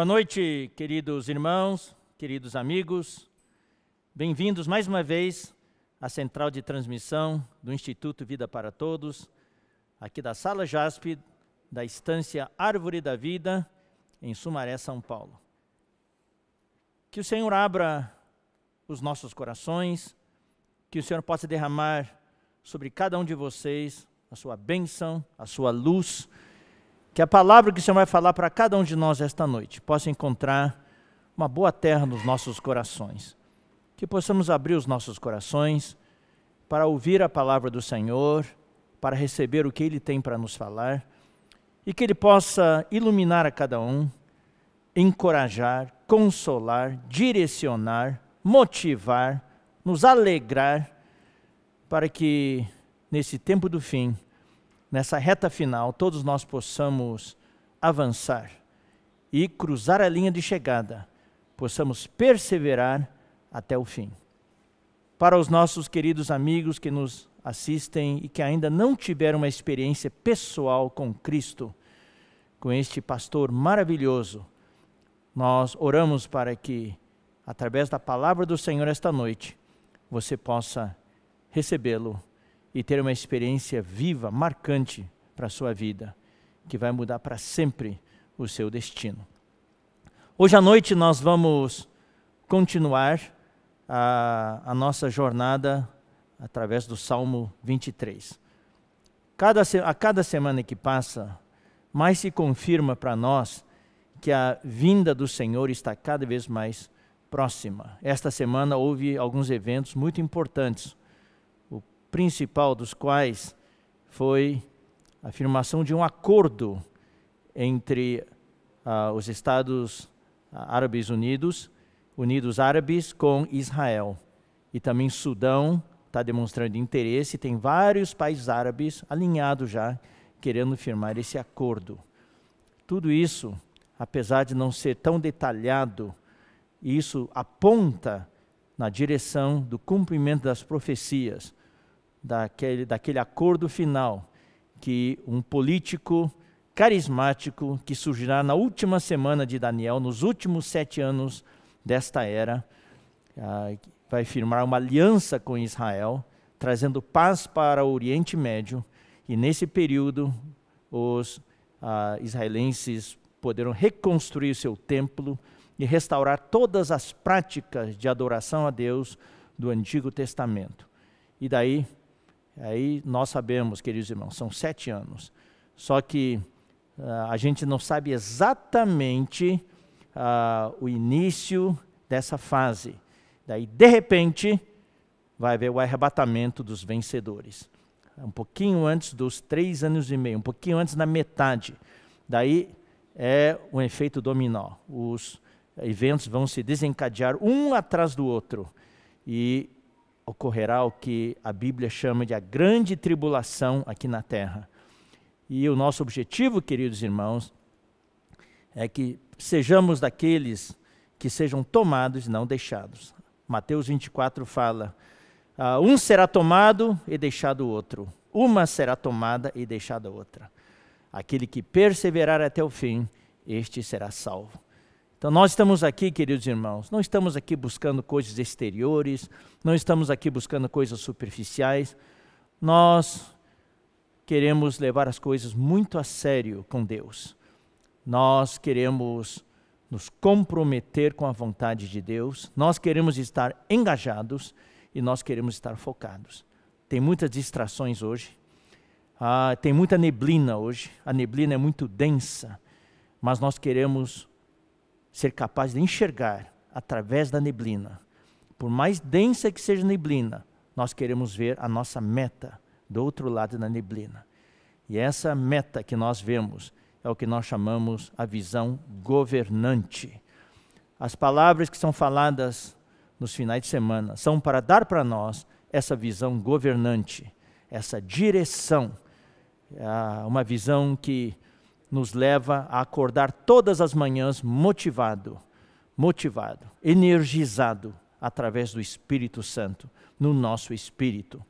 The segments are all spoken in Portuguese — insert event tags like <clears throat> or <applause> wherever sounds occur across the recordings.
Boa noite, queridos irmãos, queridos amigos. Bem-vindos mais uma vez à central de transmissão do Instituto Vida para Todos, aqui da Sala JASP, da Estância Árvore da Vida, em Sumaré, São Paulo. Que o Senhor abra os nossos corações, que o Senhor possa derramar sobre cada um de vocês a sua bênção, a sua luz, que a palavra que o Senhor vai falar para cada um de nós esta noite possa encontrar uma boa terra nos nossos corações. Que possamos abrir os nossos corações para ouvir a palavra do Senhor, para receber o que Ele tem para nos falar e que Ele possa iluminar a cada um, encorajar, consolar, direcionar, motivar, nos alegrar, para que nesse tempo do fim, nessa reta final, todos nós possamos avançar e cruzar a linha de chegada, possamos perseverar até o fim. Para os nossos queridos amigos que nos assistem e que ainda não tiveram uma experiência pessoal com Cristo, com este pastor maravilhoso, nós oramos para que, através da palavra do Senhor esta noite, você possa recebê-lo e ter uma experiência viva, marcante para a sua vida, que vai mudar para sempre o seu destino. Hoje à noite nós vamos continuar a, a nossa jornada através do Salmo 23. Cada, a cada semana que passa, mais se confirma para nós que a vinda do Senhor está cada vez mais próxima. Esta semana houve alguns eventos muito importantes principal dos quais foi a afirmação de um acordo entre ah, os Estados Árabes Unidos, Unidos Árabes com Israel. E também Sudão está demonstrando interesse, tem vários países árabes alinhados já, querendo firmar esse acordo. Tudo isso, apesar de não ser tão detalhado, isso aponta na direção do cumprimento das profecias daquele, daquele acordo final que um político carismático que surgirá na última semana de Daniel, nos últimos sete anos desta era, ah, vai firmar uma aliança com Israel, trazendo paz para o Oriente Médio. E nesse período, os ah, israelenses poderão reconstruir seu templo e restaurar todas as práticas de adoração a Deus do Antigo Testamento. E daí Aí nós sabemos, queridos irmãos, são sete anos. Só que uh, a gente não sabe exatamente uh, o início dessa fase. Daí, de repente, vai haver o arrebatamento dos vencedores. Um pouquinho antes dos três anos e meio, um pouquinho antes da metade. Daí é o efeito dominó. Os eventos vão se desencadear um atrás do outro. E ocorrerá o que a Bíblia chama de a grande tribulação aqui na terra. E o nosso objetivo, queridos irmãos, é que sejamos daqueles que sejam tomados e não deixados. Mateus 24 fala: ah, um será tomado e deixado o outro, uma será tomada e deixada outra. Aquele que perseverar até o fim, este será salvo. Então, nós estamos aqui, queridos irmãos, não estamos aqui buscando coisas exteriores, não estamos aqui buscando coisas superficiais. Nós queremos levar as coisas muito a sério com Deus. Nós queremos nos comprometer com a vontade de Deus, nós queremos estar engajados e nós queremos estar focados. Tem muitas distrações hoje, ah, tem muita neblina hoje, a neblina é muito densa, mas nós queremos ser capaz de enxergar através da neblina. Por mais densa que seja a neblina, nós queremos ver a nossa meta do outro lado da neblina. E essa meta que nós vemos é o que nós chamamos a visão governante. As palavras que são faladas nos finais de semana são para dar para nós essa visão governante, essa direção, é uma visão que nos leva a acordar todas as manhãs motivado, motivado, energizado através do Espírito Santo no nosso espírito.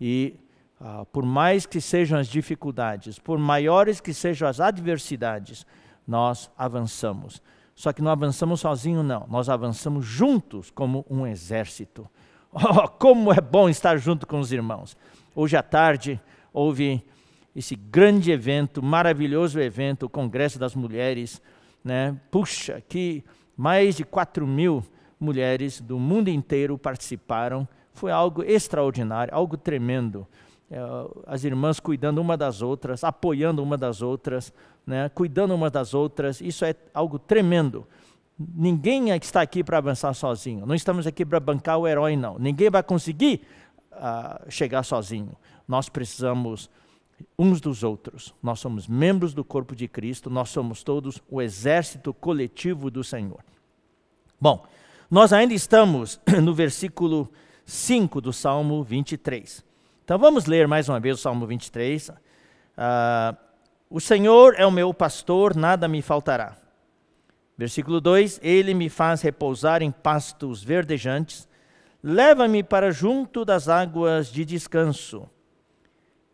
E ah, por mais que sejam as dificuldades, por maiores que sejam as adversidades, nós avançamos. Só que não avançamos sozinho, não. Nós avançamos juntos como um exército. <laughs> Oh, como é bom estar junto com os irmãos. Hoje à tarde houve esse grande evento, maravilhoso evento, o Congresso das Mulheres. Né? Puxa, que mais de 4 mil mulheres do mundo inteiro participaram. Foi algo extraordinário, algo tremendo. É, as irmãs cuidando uma das outras, apoiando uma das outras, né? cuidando uma das outras. Isso é algo tremendo. Ninguém é está aqui para avançar sozinho. Não estamos aqui para bancar o herói, não. Ninguém vai conseguir uh, chegar sozinho. Nós precisamos uns dos outros. Nós somos membros do corpo de Cristo, nós somos todos o exército coletivo do Senhor. Bom, nós ainda estamos <clears throat> no versículo 5 do Salmo 23. Então vamos ler mais uma vez o Salmo 23. Uh, ah, o Senhor é o meu pastor, nada me faltará. Versículo 2: Ele me faz repousar em pastos verdejantes, leva-me para junto das águas de descanso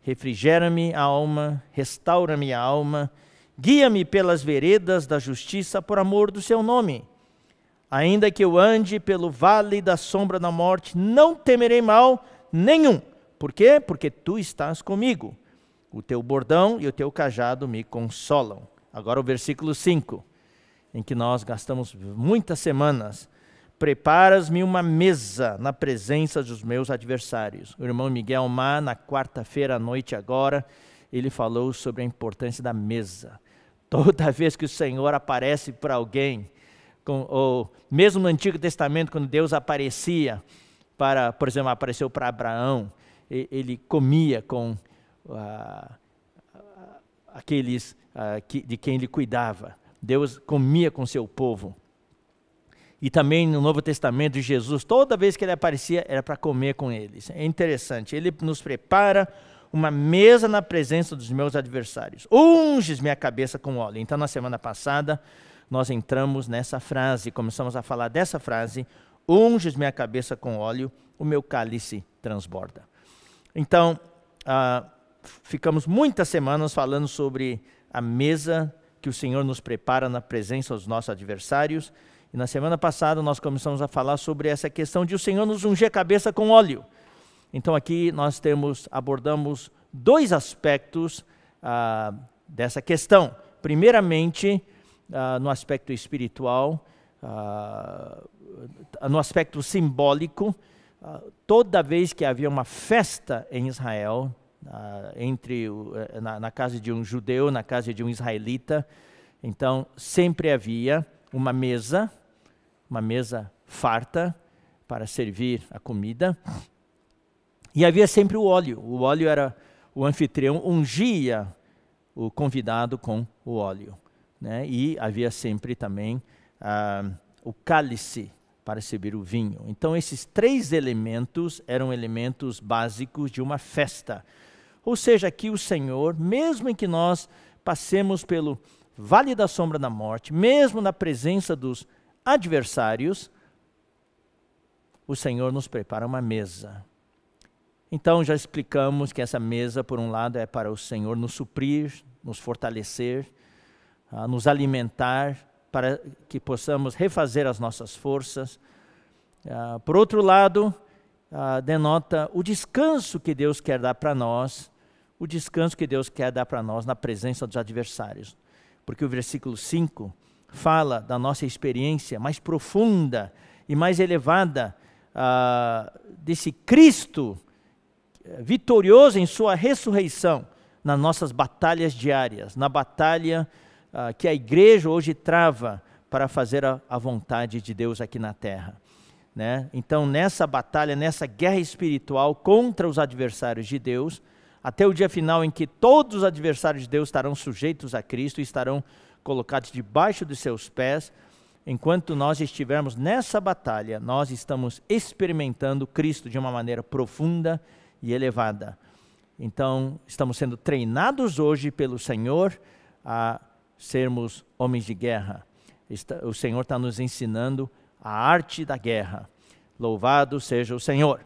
refrigera-me a alma, restaura-me a alma, guia-me pelas veredas da justiça por amor do seu nome. Ainda que eu ande pelo vale da sombra da morte, não temerei mal nenhum. Por quê? Porque tu estás comigo. O teu bordão e o teu cajado me consolam. Agora o versículo 5, em que nós gastamos muitas semanas Preparas-me uma mesa na presença dos meus adversários. O irmão Miguel Má, na quarta-feira à noite, agora, ele falou sobre a importância da mesa. Toda <laughs> vez que o Senhor aparece para alguém, com, ou mesmo no Antigo Testamento, quando Deus aparecia, para, por exemplo, apareceu para Abraão, ele comia com ah, ah, aqueles ah, que, de quem ele cuidava. Deus comia com seu povo e também no Novo Testamento de Jesus, toda vez que ele aparecia era para comer com eles. É interessante, ele nos prepara uma mesa na presença dos meus adversários. Unges minha cabeça com óleo. Então, na semana passada, nós entramos nessa frase, começamos a falar dessa frase: Unges minha cabeça com óleo, o meu cálice transborda. Então, ah, ficamos muitas semanas falando sobre a mesa que o Senhor nos prepara na presença dos nossos adversários e na semana passada nós começamos a falar sobre essa questão de o Senhor nos ungir a cabeça com óleo. Então aqui nós temos abordamos dois aspectos ah, dessa questão. Primeiramente, ah, no aspecto espiritual, ah, no aspecto simbólico, ah, toda vez que havia uma festa em Israel, ah, entre eh, na, na casa de um judeu, na casa de um israelita, então sempre havia uma mesa uma mesa farta para servir a comida. E havia sempre o óleo. O óleo era o anfitrião ungia o convidado com o óleo, né? E havia sempre também ah, o cálice para servir o vinho. Então esses três elementos eram elementos básicos de uma festa. Ou seja, que o Senhor, mesmo em que nós passemos pelo vale da sombra da morte, mesmo na presença dos adversários, o Senhor nos prepara uma mesa. Então já explicamos que essa mesa, por um lado, é para o Senhor nos suprir, nos fortalecer, ah, nos alimentar, para que possamos refazer as nossas forças. Ah, por outro lado, ah, denota o descanso que Deus quer dar para nós, o descanso que Deus quer dar para nós na presença dos adversários. Porque o versículo 5 fala da nossa experiência mais profunda e mais elevada ah, desse Cristo eh, vitorioso em sua ressurreição nas nossas batalhas diárias, na batalha ah, que a igreja hoje trava para fazer a, a vontade de Deus aqui na terra. Né? Então, nessa batalha, nessa guerra espiritual contra os adversários de Deus, até o dia final em que todos os adversários de Deus estarão sujeitos a Cristo e estarão colocados debaixo dos seus pés. Enquanto nós estivermos nessa batalha, nós estamos experimentando Cristo de uma maneira profunda e elevada. Então, estamos sendo treinados hoje pelo Senhor a sermos homens de guerra. O Senhor está nos ensinando a arte da guerra. Louvado seja o Senhor.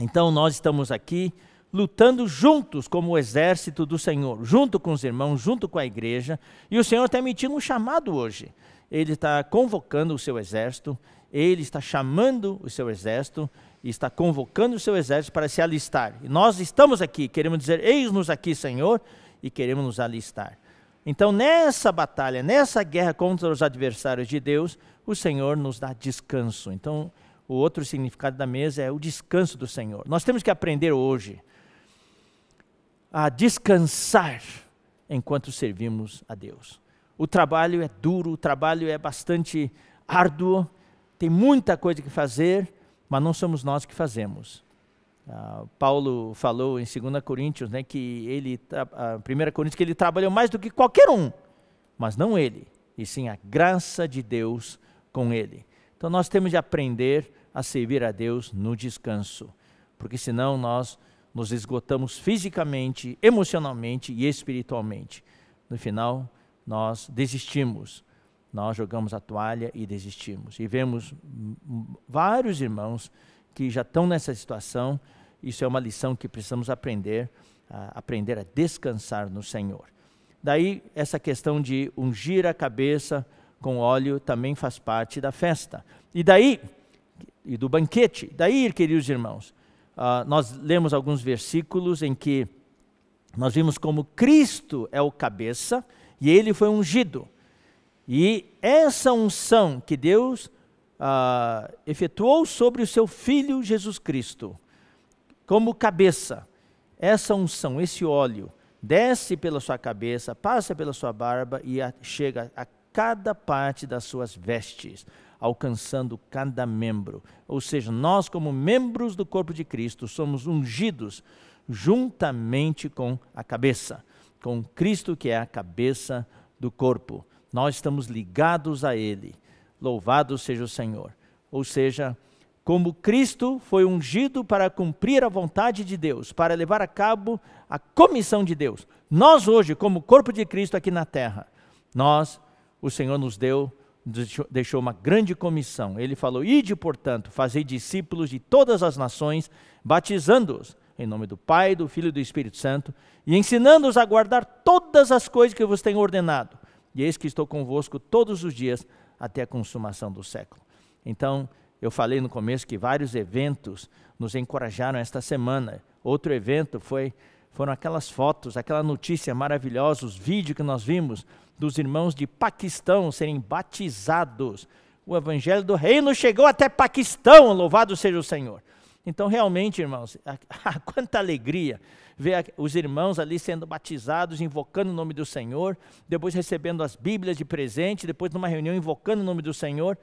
Então, nós estamos aqui lutando juntos como o exército do Senhor, junto com os irmãos, junto com a igreja. E o Senhor está emitindo um chamado hoje. Ele está convocando o seu exército, ele está chamando o seu exército, está convocando o seu exército para se alistar. E nós estamos aqui, queremos dizer: Eis-nos aqui, Senhor, e queremos nos alistar. Então, nessa batalha, nessa guerra contra os adversários de Deus, o Senhor nos dá descanso. Então, o outro significado da mesa é o descanso do Senhor. Nós temos que aprender hoje a descansar enquanto servimos a Deus. O trabalho é duro, o trabalho é bastante árduo, tem muita coisa que fazer, mas não somos nós que fazemos. Uh, Paulo falou em 2 Coríntios, né, que ele, uh, Coríntios, que ele trabalhou mais do que qualquer um, mas não ele, e sim a graça de Deus com ele. Então nós temos de aprender a servir a Deus no descanso, porque senão nós nos esgotamos fisicamente, emocionalmente e espiritualmente. No final, nós desistimos, nós jogamos a toalha e desistimos. E vemos vários irmãos que já estão nessa situação. Isso é uma lição que precisamos aprender, a aprender a descansar no Senhor. Daí essa questão de ungir a cabeça com óleo também faz parte da festa. E daí e do banquete. Daí, queridos irmãos, uh, nós lemos alguns versículos em que nós vimos como Cristo é o cabeça e ele foi ungido. E essa unção que Deus uh, efetuou sobre o seu filho Jesus Cristo, como cabeça, essa unção, esse óleo, desce pela sua cabeça, passa pela sua barba e a, chega a cada parte das suas vestes alcançando cada membro. Ou seja, nós, como membros do corpo de Cristo, somos ungidos juntamente com a cabeça, com Cristo, que é a cabeça do corpo. Nós estamos ligados a Ele. Louvado seja o Senhor. Ou seja, como Cristo foi ungido para cumprir a vontade de Deus, para levar a cabo a comissão de Deus. Nós hoje, como corpo de Cristo aqui na terra, nós, o Senhor nos deu deixou uma grande comissão. Ele falou: Ide, portanto, fazei discípulos de todas as nações, batizando-os em nome do Pai, do Filho e do Espírito Santo, e ensinando-os a guardar todas as coisas que vos tenho ordenado. E eis que estou convosco todos os dias até a consumação do século. Então, eu falei no começo que vários eventos nos encorajaram esta semana. Outro evento foi foram aquelas fotos, aquela notícia maravilhosa, os vídeos que nós vimos dos irmãos de Paquistão serem batizados. O evangelho do reino chegou até Paquistão, louvado seja o Senhor. Então, realmente, irmãos, a, <laughs> a, quanta alegria ver os irmãos ali sendo batizados, invocando o nome do Senhor, depois recebendo as Bíblias de presente, depois numa reunião invocando o nome do Senhor.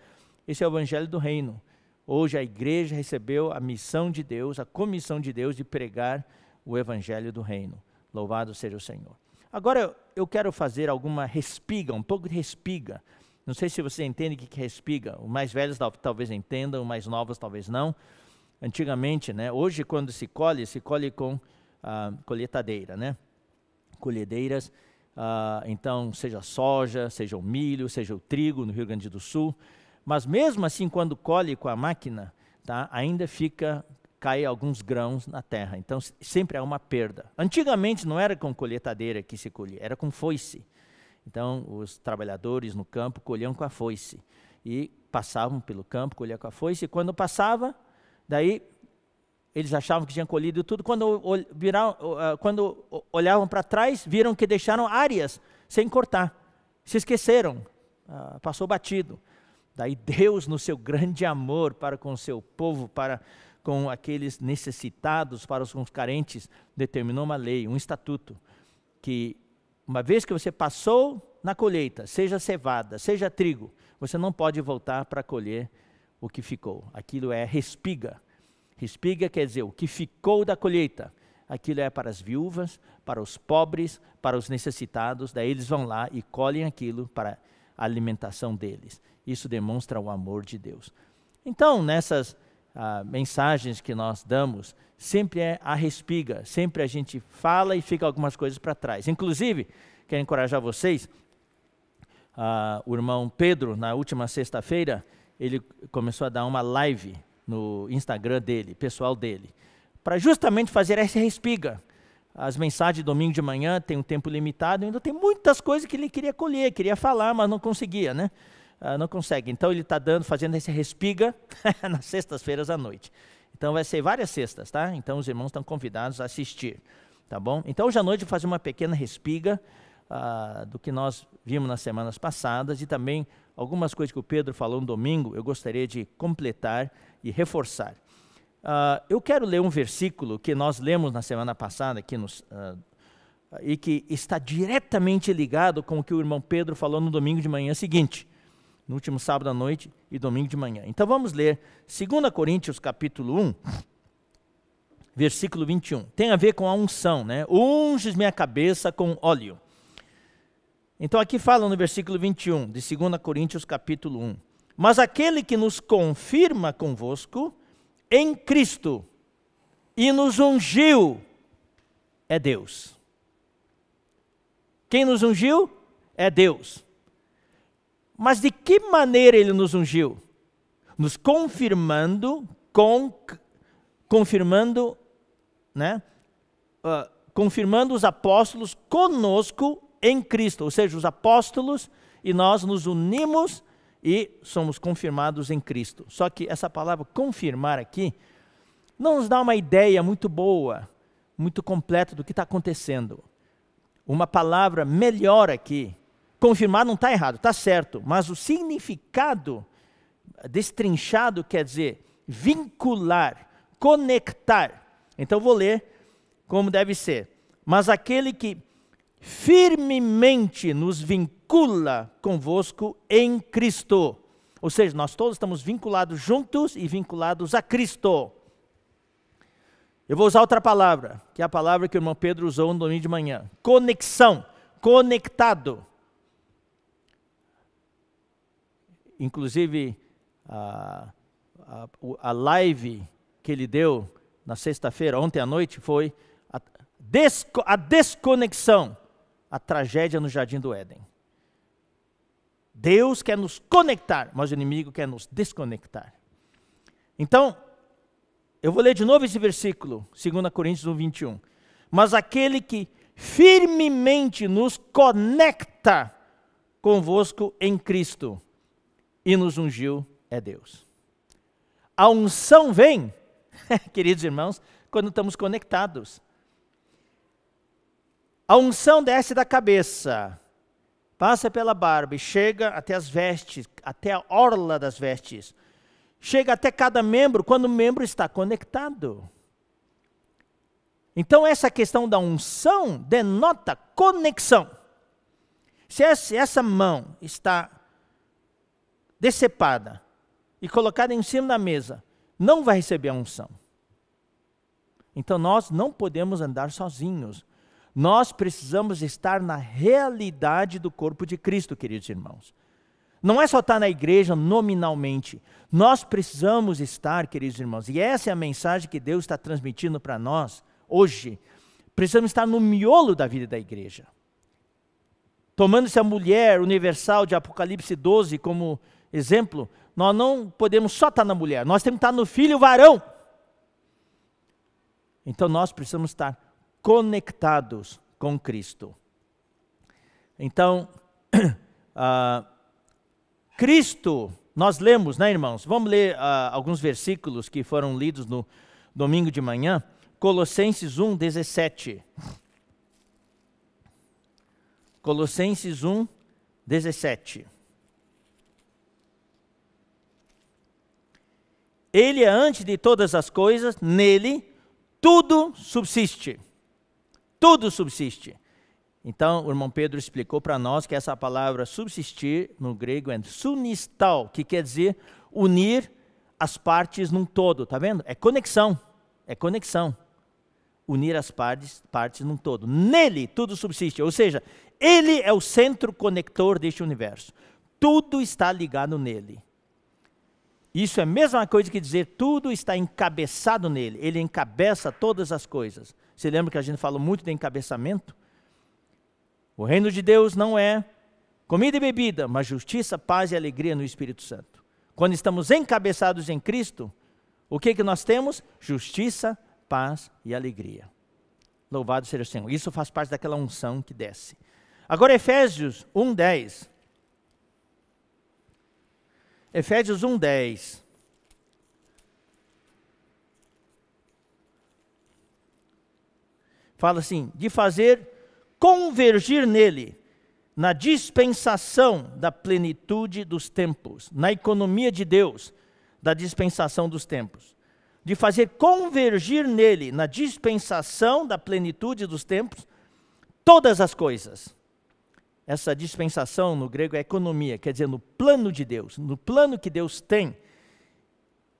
Esse é o Evangelho do Reino. Hoje a igreja recebeu a missão de Deus, a comissão de Deus de pregar o evangelho do reino. Louvado seja o Senhor. Agora eu quero fazer alguma respiga, um pouco de respiga. Não sei se você entende o que é respiga. Os mais velhos talvez entendam, os mais novos talvez não. Antigamente, né? Hoje quando se colhe, se colhe com ah, colheitadeira, né? Colhedeiras. Ah, então, seja soja, seja o milho, seja o trigo no Rio Grande do Sul. Mas mesmo assim, quando colhe com a máquina, tá? Ainda fica caem alguns grãos na terra. Então sempre há uma perda. Antigamente não era com colheitadeira que se colhia, era com foice. Então os trabalhadores no campo colhiam com a foice e passavam pelo campo, colhiam com a foice. E quando passava, daí eles achavam que tinham colhido tudo. Quando, viram, quando olhavam para trás, viram que deixaram áreas sem cortar. Se esqueceram, ah, passou batido. Daí Deus, no seu grande amor para com o seu povo, para com aqueles necessitados, para os carentes, determinou uma lei, um estatuto, que uma vez que você passou na colheita, seja cevada, seja trigo, você não pode voltar para colher o que ficou. Aquilo é respiga. Respiga quer dizer o que ficou da colheita. Aquilo é para as viúvas, para os pobres, para os necessitados. Daí eles vão lá e colhem aquilo para a alimentação deles. Isso demonstra o amor de Deus. Então, nessas ah, mensagens que nós damos, sempre é a respiga, sempre a gente fala e fica algumas coisas para trás. Inclusive, quero encorajar vocês, ah, o irmão Pedro, na última sexta-feira, ele começou a dar uma live no Instagram dele, pessoal dele, para justamente fazer essa respiga. As mensagens de domingo de manhã tem um tempo limitado, ainda tem muitas coisas que ele queria colher, queria falar, mas não conseguia, né? Ah, não consegue. Então ele está dando, fazendo esse respiga <laughs> nas sextas-feiras à noite. Então vai ser várias sextas, tá? Então os irmãos estão convidados a assistir, tá bom? Então hoje à noite vou fazer uma pequena respiga ah, do que nós vimos nas semanas passadas e também algumas coisas que o Pedro falou no domingo, eu gostaria de completar e reforçar. Uh, eu quero ler um versículo que nós lemos na semana passada aqui nos, uh, e que está diretamente ligado com o que o irmão Pedro falou no domingo de manhã seguinte no último sábado à noite e domingo de manhã. Então vamos ler 2 Coríntios capítulo 1, versículo 21. Tem a ver com a unção, né? Unges minha cabeça com óleo. Então aqui fala no versículo 21 de 2 Coríntios capítulo 1. Mas aquele que nos confirma convosco em Cristo e nos ungiu é Deus. Quem nos ungiu é Deus. Mas de que maneira ele nos ungiu? Nos confirmando, com, confirmando, né? Uh, confirmando os apóstolos conosco em Cristo, ou seja, os apóstolos e nós nos unimos e somos confirmados em Cristo. Só que essa palavra confirmar aqui não nos dá uma ideia muito boa, muito completa do que está acontecendo. Uma palavra melhor aqui confirmar não está errado, está certo, mas o significado destrinchado quer dizer vincular, conectar. Então vou ler como deve ser. Mas aquele que firmemente nos vincula convosco em Cristo. Ou seja, nós todos estamos vinculados juntos e vinculados a Cristo. Eu vou usar outra palavra, que é a palavra que o irmão Pedro usou no domingo de manhã: conexão, conectado. Inclusive, a, a, a live que ele deu na sexta-feira, ontem à noite, foi a, desco, a desconexão, a tragédia no Jardim do Éden. Deus quer nos conectar, mas o inimigo quer nos desconectar. Então, eu vou ler de novo esse versículo, 2 Coríntios 1, 21. Mas aquele que firmemente nos conecta convosco em Cristo, e nos ungiu é Deus. A unção vem, <laughs> queridos irmãos, quando estamos conectados. A unção desce da cabeça, passa pela barba e chega até as vestes, até a orla das vestes. Chega até cada membro quando o membro está conectado. Então, essa questão da unção denota conexão. Se essa mão está decepada e colocada em cima da mesa, não vai receber a unção. Então nós não podemos andar sozinhos. Nós precisamos estar na realidade do corpo de Cristo, queridos irmãos. Não é só estar na igreja nominalmente. Nós precisamos estar, queridos irmãos, e essa é a mensagem que Deus está transmitindo para nós hoje. Precisamos estar no miolo da vida da igreja. Tomando essa mulher universal de Apocalipse 12 como exemplo, nós não podemos só estar tá na mulher, nós temos que estar tá no filho varão. Então nós precisamos estar conectados com Cristo. Então, uh, <clears throat> Cristo, nós lemos, né, irmãos? Vamos ler uh, alguns versículos que foram lidos no domingo de manhã. Colossenses 1, 17. Colossenses 1, 17. Ele é antes de todas as coisas, nele tudo subsiste. Tudo subsiste. Então, o irmão Pedro explicou para nós que essa palavra subsistir no grego é sunistal, que quer dizer unir as partes num todo, tá vendo? É conexão, é conexão. Unir as partes, partes num todo. Nele tudo subsiste, ou seja, ele é o centro conector deste universo. Tudo está ligado nele. Isso é a mesma coisa que dizer tudo está encabeçado nele, ele encabeça todas as coisas. Você lembra que a gente falou muito de encabeçamento? O reino de Deus não é comida e bebida, mas justiça, paz e alegria no Espírito Santo. Quando estamos encabeçados em Cristo, o que, que nós temos? Justiça, paz e alegria. Louvado seja o Senhor. Isso faz parte daquela unção que desce. Agora, Efésios 1,10. Efésios 1:10. Fala assim: de fazer convergir nele, na dispensação da plenitude dos tempos, na economia de Deus, da dispensação dos tempos. De fazer convergir nele, na dispensação da plenitude dos tempos, todas as coisas essa dispensação no grego é economia, quer dizer, no plano de Deus, no plano que Deus tem,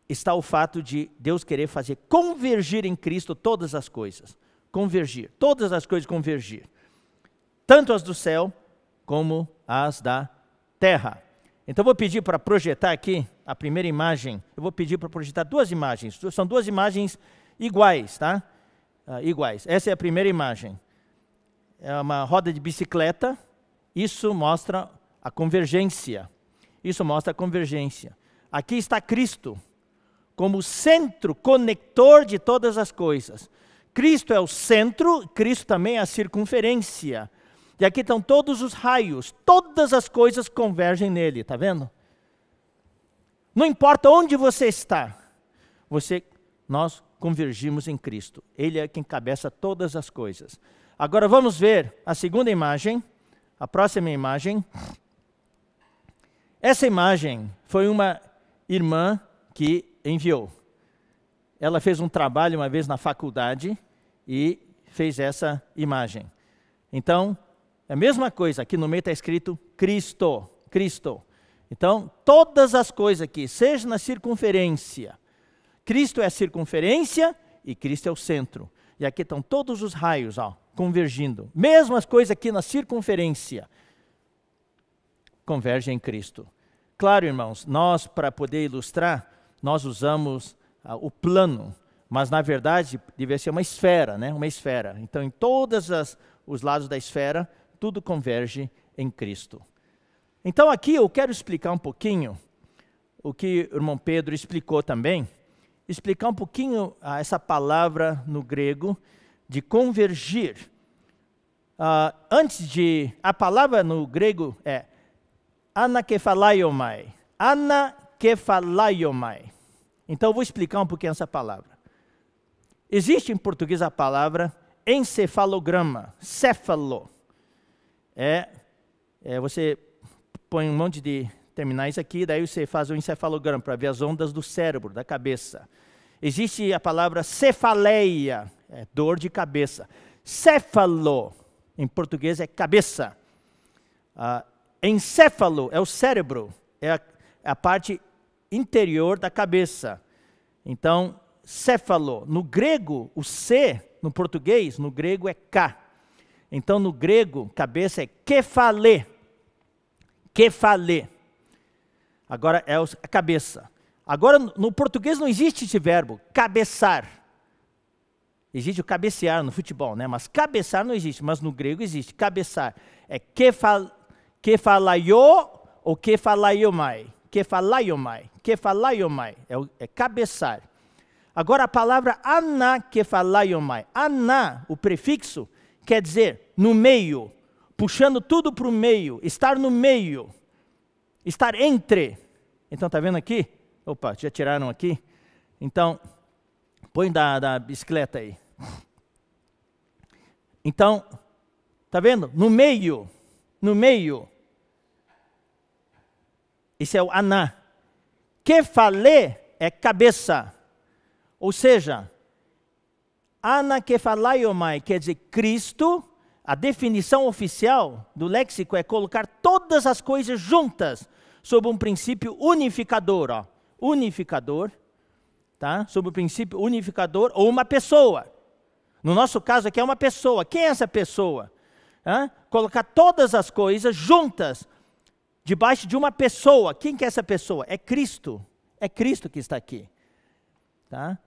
está o fato de Deus querer fazer convergir em Cristo todas as coisas. Convergir, todas as coisas convergir. Tanto as do céu como as da terra. Então vou pedir para projetar aqui a primeira imagem. Eu vou pedir para projetar duas imagens. São duas imagens iguais, tá? Uh, iguais. Essa é a primeira imagem. É uma roda de bicicleta isso mostra a convergência. Isso mostra a convergência. Aqui está Cristo como centro conector de todas as coisas. Cristo é o centro, Cristo também é a circunferência. E aqui estão todos os raios, todas as coisas convergem nele, tá vendo? Não importa onde você está, você nós convergimos em Cristo. Ele é quem cabeça todas as coisas. Agora vamos ver a segunda imagem. A próxima imagem. Essa imagem foi uma irmã que enviou. Ela fez um trabalho uma vez na faculdade e fez essa imagem. Então, é a mesma coisa, aqui no meio está escrito Cristo, Cristo. Então, todas as coisas aqui, seja na circunferência, Cristo é a circunferência e Cristo é o centro. E aqui estão todos os raios, ó, convergindo. Mesmo as coisas aqui na circunferência convergem em Cristo. Claro, irmãos, nós, para poder ilustrar, nós usamos ah, o plano, mas na verdade deveria ser uma esfera, né? Uma esfera. Então, em todos os lados da esfera, tudo converge em Cristo. Então, aqui eu quero explicar um pouquinho o que o irmão Pedro explicou também, explicar um pouquinho ah, essa palavra no grego de convergir. Uh, antes de. A palavra no grego é anakefalaiomai. Anakefalaiomai. Então, eu vou explicar um pouquinho essa palavra. Existe em português a palavra encefalograma, céfalo. É, é, você põe um monte de terminais aqui, daí você faz um encefalograma para ver as ondas do cérebro, da cabeça. Existe a palavra cefaleia, é dor de cabeça. Céfalo, em português, é cabeça. Ah, encéfalo é o cérebro, é a, é a parte interior da cabeça. Então, céfalo. No grego, o C, no português, no grego é K. Então, no grego, cabeça é kefale. Kefale. Agora é a é cabeça. Agora, no português não existe esse verbo, cabeçar. Existe o cabecear no futebol, né? Mas cabeçar não existe, mas no grego existe. Cabeçar é kefal, kefalaiô ou kefalaiomai. Kefalaiomai, kefalaiomai, é, é cabeçar. Agora a palavra aná kefalaiomai. Aná, o prefixo, quer dizer no meio, puxando tudo para o meio, estar no meio, estar entre. Então, está vendo aqui? Opa, já tiraram aqui? Então, Põe da, da bicicleta aí. Então, tá vendo? No meio, no meio. Esse é o aná. Que falê é cabeça. Ou seja, anakefalaiomai quer dizer Cristo. A definição oficial do léxico é colocar todas as coisas juntas sob um princípio unificador. Ó. Unificador tá? Sob o princípio unificador ou uma pessoa. No nosso caso aqui é uma pessoa. Quem é essa pessoa? Hã? Colocar todas as coisas juntas debaixo de uma pessoa. Quem que é essa pessoa? É Cristo. É Cristo que está aqui, tá?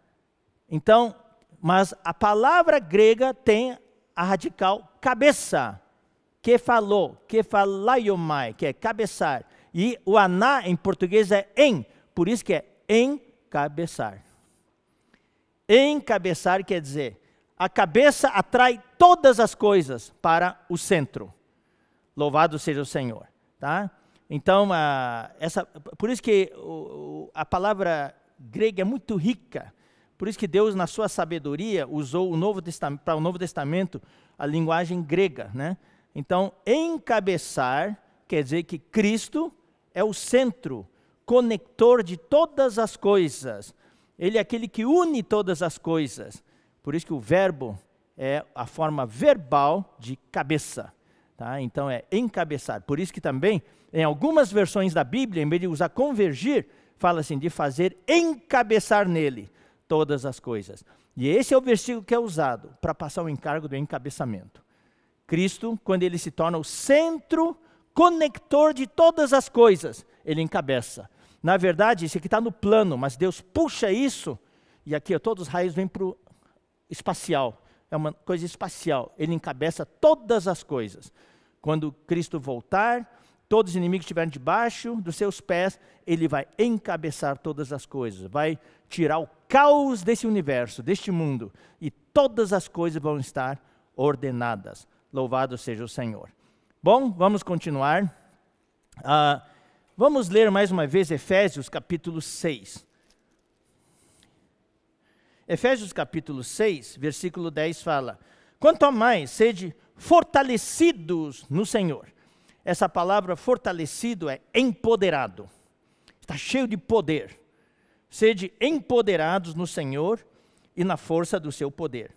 Então, mas a palavra grega tem a radical cabeça, que falou, que falaiomai, que é cabeçar. E o aná em português é em, por isso que é em encabeçar. Encabeçar quer dizer, a cabeça atrai todas as coisas para o centro. Louvado seja o Senhor, tá? Então, a, essa, por isso que o, a palavra grega é muito rica. Por isso que Deus, na sua sabedoria, usou o Novo para o Novo Testamento a linguagem grega. Né? Então, encabeçar quer dizer que Cristo é o centro conector de todas as coisas. Ele é aquele que une todas as coisas. Por isso que o verbo é a forma verbal de cabeça. Tá? Então é encabeçar. Por isso que também, em algumas versões da Bíblia, em vez de usar convergir, fala assim, de fazer encabeçar nele todas as coisas. E esse é o versículo que é usado para passar o encargo do encabeçamento. Cristo, quando ele se torna o centro conector de todas as coisas, ele encabeça. Na verdade, isso aqui está no plano, mas Deus puxa isso, e aqui ó, todos os raios vêm para o espacial. É uma coisa espacial. Ele encabeça todas as coisas. Quando Cristo voltar, todos os inimigos estiverem debaixo dos seus pés, ele vai encabeçar todas as coisas, vai tirar o caos desse universo, deste mundo, e todas as coisas vão estar ordenadas. Louvado seja o Senhor. Bom, vamos continuar. Ah, Vamos ler mais uma vez Efésios capítulo 6. Efésios capítulo 6, versículo 10 fala: Quanto a mais sede fortalecidos no Senhor. Essa palavra fortalecido é empoderado. Está cheio de poder. Sede empoderados no Senhor e na força do seu poder.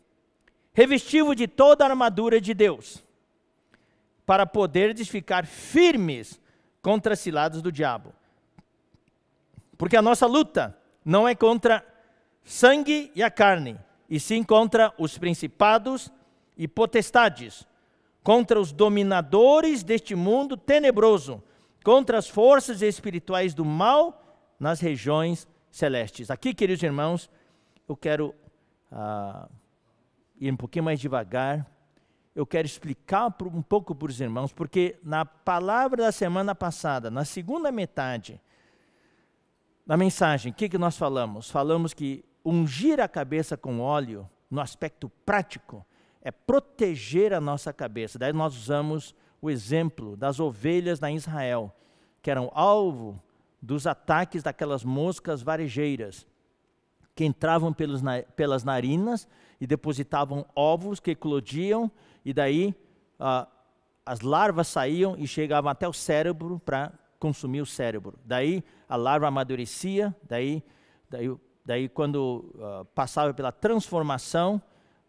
Revestivo de toda a armadura de Deus, para poderes ficar firmes contra as ciladas do diabo. Porque a nossa luta não é contra sangue e a carne, e sim contra os principados e potestades, contra os dominadores deste mundo tenebroso, contra as forças espirituais do mal nas regiões celestes. Aqui, queridos irmãos, eu quero uh, ir um pouquinho mais devagar eu quero explicar um pouco para os irmãos, porque na palavra da semana passada, na segunda metade da mensagem, o que, que nós falamos? Falamos que ungir a cabeça com óleo, no aspecto prático, é proteger a nossa cabeça. Daí nós usamos o exemplo das ovelhas na Israel, que eram alvo dos ataques daquelas moscas varejeiras, que entravam pelos, pelas narinas e depositavam ovos que eclodiam e daí ah, as larvas saíam e chegavam até o cérebro para consumir o cérebro. Daí a larva amadurecia, daí, daí, daí quando ah, passava pela transformação,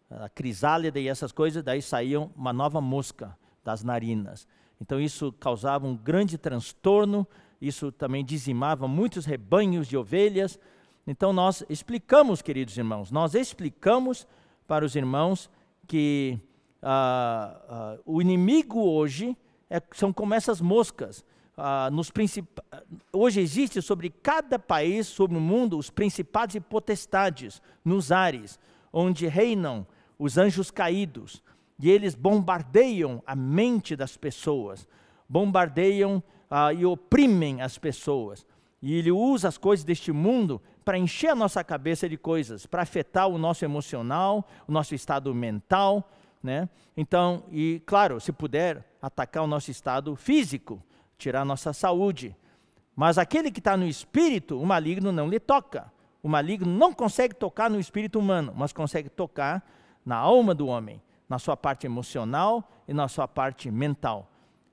a crisálida e essas coisas, daí saíam uma nova mosca das narinas. Então isso causava um grande transtorno, isso também dizimava muitos rebanhos de ovelhas. Então nós explicamos, queridos irmãos, nós explicamos para os irmãos que o inimigo hoje é, são como essas moscas. nos princip... Hoje existe sobre cada país, sobre o mundo, os principados e potestades nos ares, onde reinam os anjos caídos. E eles bombardeiam a mente das pessoas, bombardeiam e oprimem as pessoas. E ele usa as coisas deste mundo para encher a nossa cabeça de coisas, para afetar o nosso emocional, o nosso estado mental, né? Então, e claro, se puder atacar o nosso estado físico, tirar a nossa saúde, mas aquele que está no espírito, o maligno não lhe toca. O maligno não consegue tocar no espírito humano, mas consegue tocar na alma do homem, na sua parte emocional e na sua parte mental.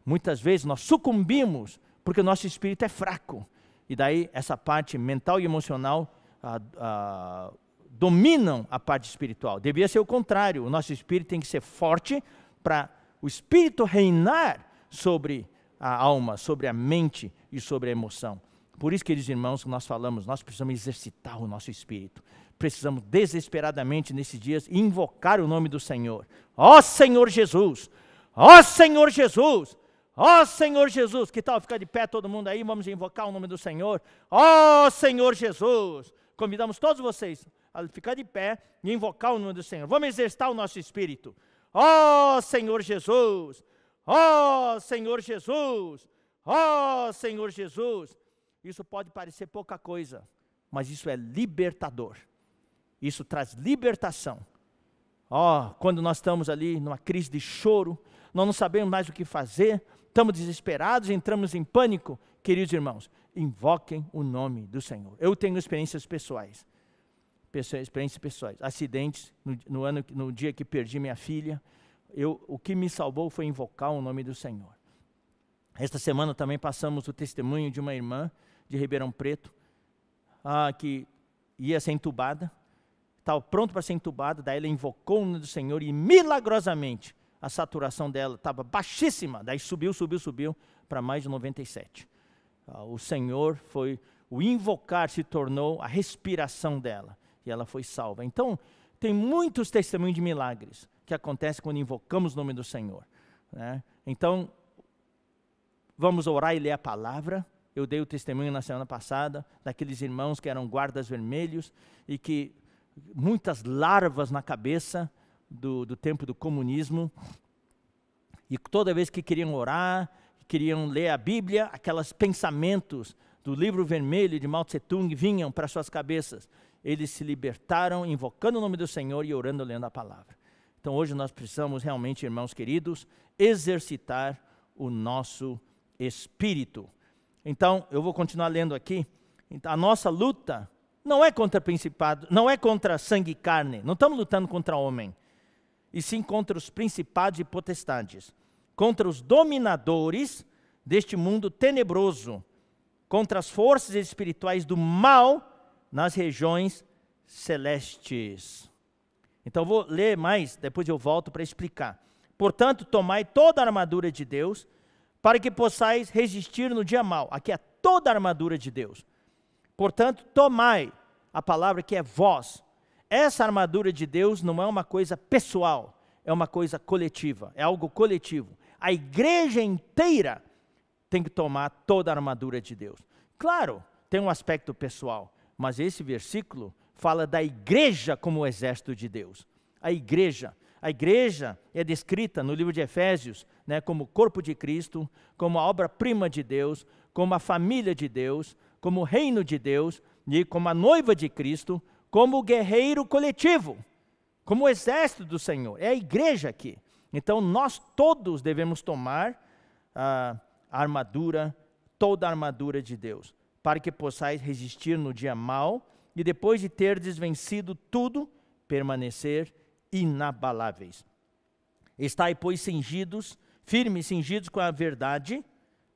Muitas vezes nós sucumbimos porque o nosso espírito é fraco. E daí essa parte mental e emocional ah, ah, dominam a parte espiritual. Devia ser o contrário. O nosso espírito tem que ser forte para o espírito reinar sobre a alma, sobre a mente e sobre a emoção. Por isso, queridos irmãos, que nós falamos, nós precisamos exercitar o nosso espírito. Precisamos desesperadamente nesses dias invocar o nome do Senhor. Ó oh, Senhor Jesus! Ó oh, Senhor Jesus! Ó oh, Senhor Jesus! Que tal ficar de pé todo mundo aí? Vamos invocar o nome do Senhor. Ó Senhor Jesus! Convidamos todos vocês a ficar de pé e invocar o nome do Senhor. Vamos exercitar o nosso espírito. Ó oh, Senhor Jesus! Ó oh, Senhor Jesus! Ó oh, Senhor Jesus! Isso pode parecer pouca coisa, mas isso é libertador. Isso traz libertação. Ó, oh, quando nós estamos ali numa crise de choro, nós não sabemos mais o que fazer, estamos desesperados, entramos em pânico, queridos irmãos, invoquem o nome do Senhor. Eu tenho experiências pessoais experiências pessoais. Acidentes, no, no, ano, no dia que perdi minha filha, eu, o que me salvou foi invocar o nome do Senhor. Esta semana também passamos o testemunho de uma irmã de Ribeirão Preto, que ia ser entubada, estava pronto para ser entubada, daí ela invocou o nome do Senhor e milagrosamente a saturação dela estava baixíssima, daí subiu, subiu, subiu para mais de 97. Ah, o Senhor foi, o invocar se tornou a respiração dela e ela foi salva. Então, tem muitos testemunhos de milagres que acontecem quando invocamos o nome do Senhor. Né? Então, vamos orar e ler a palavra. Eu dei o testemunho na semana passada daqueles irmãos que eram guardas vermelhos e que muitas larvas na cabeça do, do tempo do comunismo. E toda vez que queriam orar, queriam ler a Bíblia, aqueles pensamentos do livro vermelho de Mao Tse Tung vinham para suas cabeças eles se libertaram invocando o nome do Senhor e orando lendo a palavra. Então hoje nós precisamos realmente, irmãos queridos, exercitar o nosso espírito. Então, eu vou continuar lendo aqui. Então, a nossa luta não é contra principado, não é contra sangue e carne, não estamos lutando contra homem, e sim contra os principados e potestades, contra os dominadores deste mundo tenebroso, contra as forças espirituais do mal nas regiões celestes. Então vou ler mais, depois eu volto para explicar. Portanto, tomai toda a armadura de Deus, para que possais resistir no dia mal. Aqui é toda a armadura de Deus. Portanto, tomai a palavra que é vós. Essa armadura de Deus não é uma coisa pessoal, é uma coisa coletiva, é algo coletivo. A igreja inteira tem que tomar toda a armadura de Deus. Claro, tem um aspecto pessoal, mas esse versículo fala da igreja como o exército de Deus. A igreja. A igreja é descrita no livro de Efésios né, como o corpo de Cristo, como a obra-prima de Deus, como a família de Deus, como o reino de Deus e como a noiva de Cristo, como o guerreiro coletivo, como o exército do Senhor. É a igreja aqui. Então nós todos devemos tomar ah, a armadura, toda a armadura de Deus para que possais resistir no dia mau e depois de terdes vencido tudo, permanecer inabaláveis. Estai, pois, cingidos, firmes, cingidos com a verdade.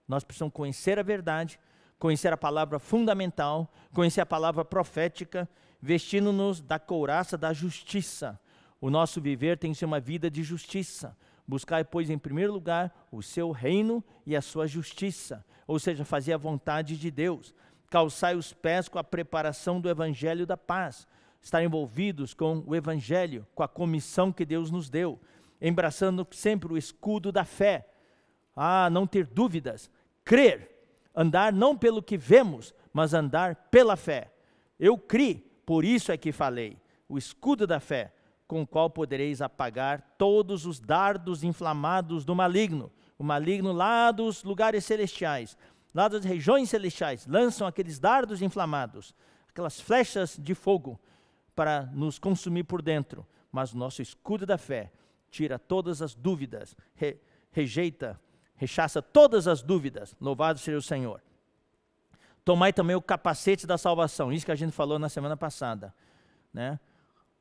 Nós precisamos conhecer a verdade, conhecer a palavra fundamental, conhecer a palavra profética, vestindo-nos da couraça da justiça. O nosso viver tem que ser uma vida de justiça, Buscai, pois, em primeiro lugar o seu reino e a sua justiça, ou seja, fazer a vontade de Deus. Calçai os pés com a preparação do evangelho da paz. Estar envolvidos com o evangelho, com a comissão que Deus nos deu, embraçando sempre o escudo da fé. Ah, não ter dúvidas, crer, andar não pelo que vemos, mas andar pela fé. Eu criei, por isso é que falei. O escudo da fé, com o qual podereis apagar todos os dardos inflamados do maligno. O maligno lá dos lugares celestiais, lá das regiões celestiais, lançam aqueles dardos inflamados, aquelas flechas de fogo para nos consumir por dentro. Mas o nosso escudo da fé tira todas as dúvidas, re, rejeita, rechaça todas as dúvidas. Louvado seja o Senhor. Tomai também o capacete da salvação, isso que a gente falou na semana passada. Né?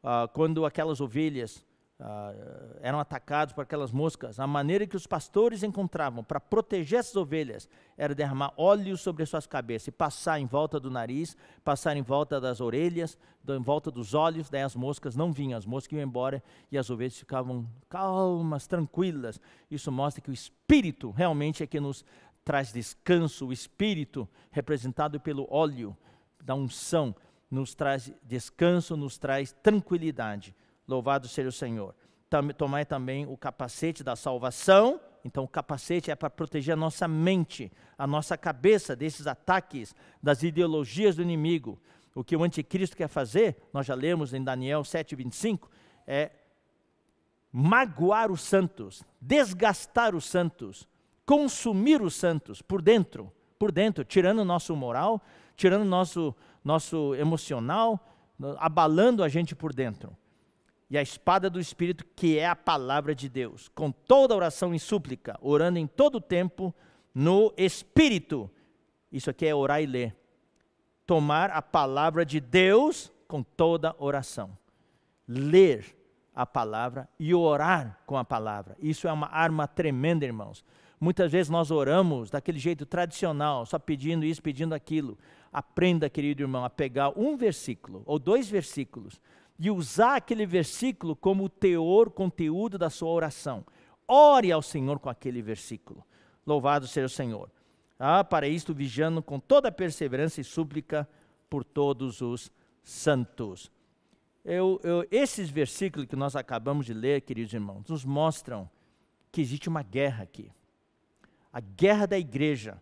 Ah, quando aquelas ovelhas ah, eram atacadas por aquelas moscas, a maneira que os pastores encontravam para proteger essas ovelhas era derramar óleo sobre suas cabeças e passar em volta do nariz, passar em volta das orelhas, em volta dos olhos, daí as moscas não vinham, as moscas iam embora e as ovelhas ficavam calmas, tranquilas. Isso mostra que o Espírito realmente é que nos traz descanso, o Espírito representado pelo óleo da unção nos traz descanso, nos traz tranquilidade. Louvado seja o Senhor. Tomai também o capacete da salvação. Então, o capacete é para proteger a nossa mente, a nossa cabeça desses ataques, das ideologias do inimigo. O que o anticristo quer fazer, nós já lemos em Daniel 7,25, é magoar os santos, desgastar os santos, consumir os santos por dentro, por dentro, tirando o nosso moral, tirando nosso, nosso emocional, abalando a gente por dentro. E a espada do Espírito, que é a palavra de Deus, com toda oração e súplica, orando em todo o tempo no Espírito. Isso aqui é orar e ler. Tomar a palavra de Deus com toda oração. Ler a palavra e orar com a palavra. Isso é uma arma tremenda, irmãos. Muitas vezes nós oramos daquele jeito tradicional, só pedindo isso, pedindo aquilo. Aprenda, querido irmão, a pegar um versículo ou dois versículos e usar aquele versículo como o teor, conteúdo da sua oração. Ore ao Senhor com aquele versículo. Louvado seja o Senhor. Ah, para isto, vigiando com toda perseverança e súplica por todos os santos. Eu, eu, esses versículos que nós acabamos de ler, queridos irmãos, nos mostram que existe uma guerra aqui a guerra da igreja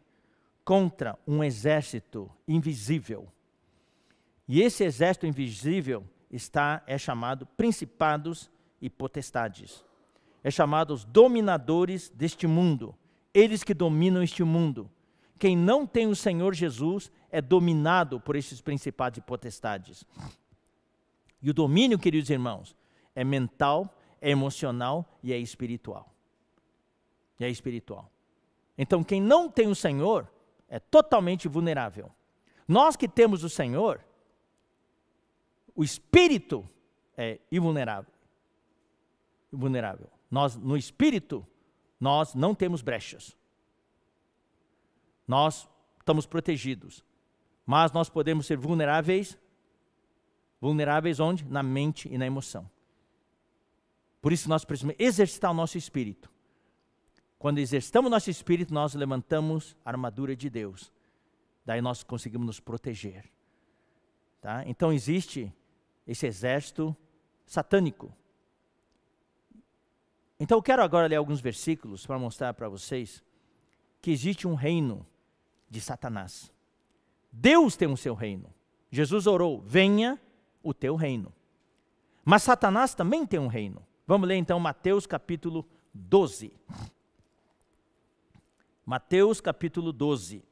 contra um exército invisível. E esse exército invisível está é chamado principados e potestades. É chamado os dominadores deste mundo, eles que dominam este mundo. Quem não tem o Senhor Jesus é dominado por esses principados e potestades. E o domínio, queridos irmãos, é mental, é emocional e é espiritual. E é espiritual. Então, quem não tem o Senhor é totalmente vulnerável. Nós que temos o Senhor, o espírito é invulnerável. Vulnerável. Nós no espírito nós não temos brechas. Nós estamos protegidos. Mas nós podemos ser vulneráveis vulneráveis onde? Na mente e na emoção. Por isso nós precisamos exercitar o nosso espírito. Quando exercitamos nosso espírito, nós levantamos a armadura de Deus. Daí nós conseguimos nos proteger. Tá? Então existe esse exército satânico. Então eu quero agora ler alguns versículos para mostrar para vocês que existe um reino de Satanás. Deus tem o seu reino. Jesus orou: venha o teu reino. Mas Satanás também tem um reino. Vamos ler então Mateus capítulo 12. Mateus capítulo 12.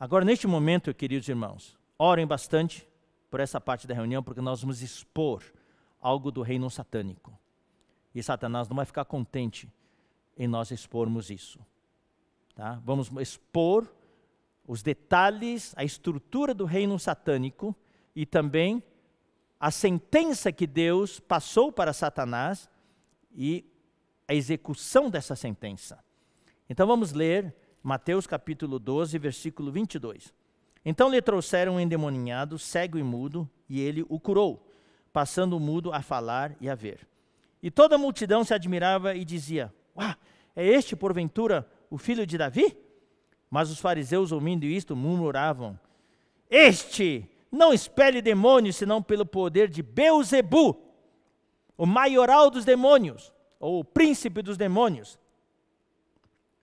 Agora, neste momento, queridos irmãos, orem bastante por essa parte da reunião, porque nós vamos expor algo do reino satânico. E Satanás não vai ficar contente em nós expormos isso. Tá? Vamos expor os detalhes, a estrutura do reino satânico e também a sentença que Deus passou para Satanás e a execução dessa sentença. Então vamos ler Mateus capítulo 12, versículo 22. Então lhe trouxeram um endemoniado, cego e mudo, e ele o curou, passando o mudo a falar e a ver. E toda a multidão se admirava e dizia: Uá, é este porventura o filho de Davi? Mas os fariseus, ouvindo isto, murmuravam: Este não expele demônios senão pelo poder de Beuzebu, o maioral dos demônios, ou o príncipe dos demônios.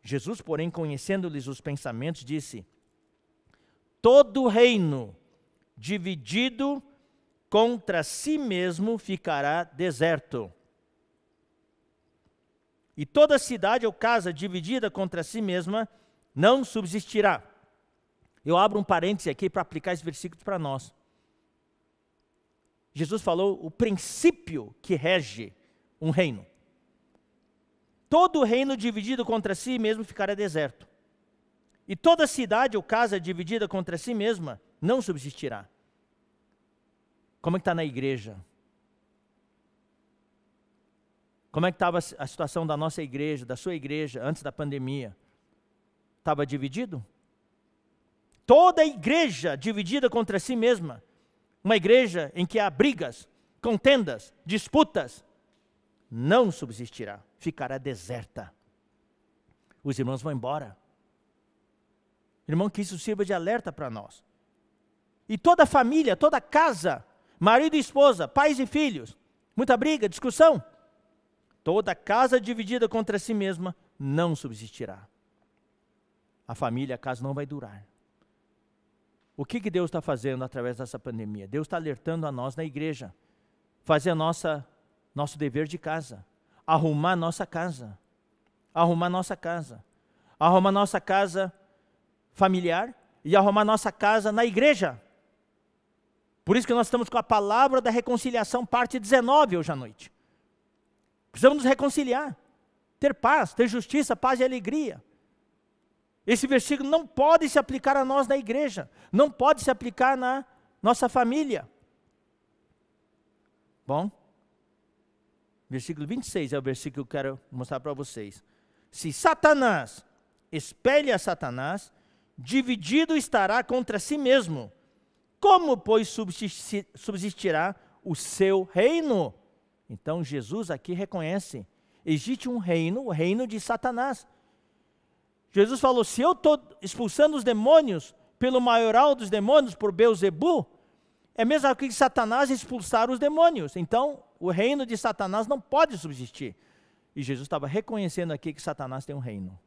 Jesus, porém, conhecendo-lhes os pensamentos, disse: Todo reino dividido contra si mesmo ficará deserto. E toda cidade ou casa dividida contra si mesma não subsistirá. Eu abro um parêntese aqui para aplicar esse versículo para nós. Jesus falou o princípio que rege um reino. Todo reino dividido contra si mesmo ficará deserto. E toda cidade ou casa dividida contra si mesma não subsistirá. Como é que está na igreja? Como é que estava a situação da nossa igreja, da sua igreja, antes da pandemia? Estava dividido? Toda a igreja dividida contra si mesma, uma igreja em que há brigas, contendas, disputas, não subsistirá, ficará deserta. Os irmãos vão embora. Irmão, que isso sirva de alerta para nós. E toda família, toda casa, marido e esposa, pais e filhos, muita briga, discussão. Toda casa dividida contra si mesma não subsistirá. A família, a casa não vai durar. O que, que Deus está fazendo através dessa pandemia? Deus está alertando a nós na igreja, fazer nossa, nosso dever de casa, arrumar nossa casa, arrumar nossa casa, arrumar nossa casa familiar e arrumar nossa casa na igreja. Por isso que nós estamos com a palavra da reconciliação, parte 19, hoje à noite. Precisamos nos reconciliar, ter paz, ter justiça, paz e alegria. Esse versículo não pode se aplicar a nós na igreja, não pode se aplicar na nossa família. Bom, versículo 26 é o versículo que eu quero mostrar para vocês. Se Satanás espelha Satanás, dividido estará contra si mesmo. Como, pois, subsistirá o seu reino? Então Jesus aqui reconhece: existe um reino, o reino de Satanás. Jesus falou: se eu estou expulsando os demônios pelo maioral dos demônios, por Beuzebu, é mesmo assim que Satanás expulsar os demônios. Então, o reino de Satanás não pode subsistir. E Jesus estava reconhecendo aqui que Satanás tem um reino.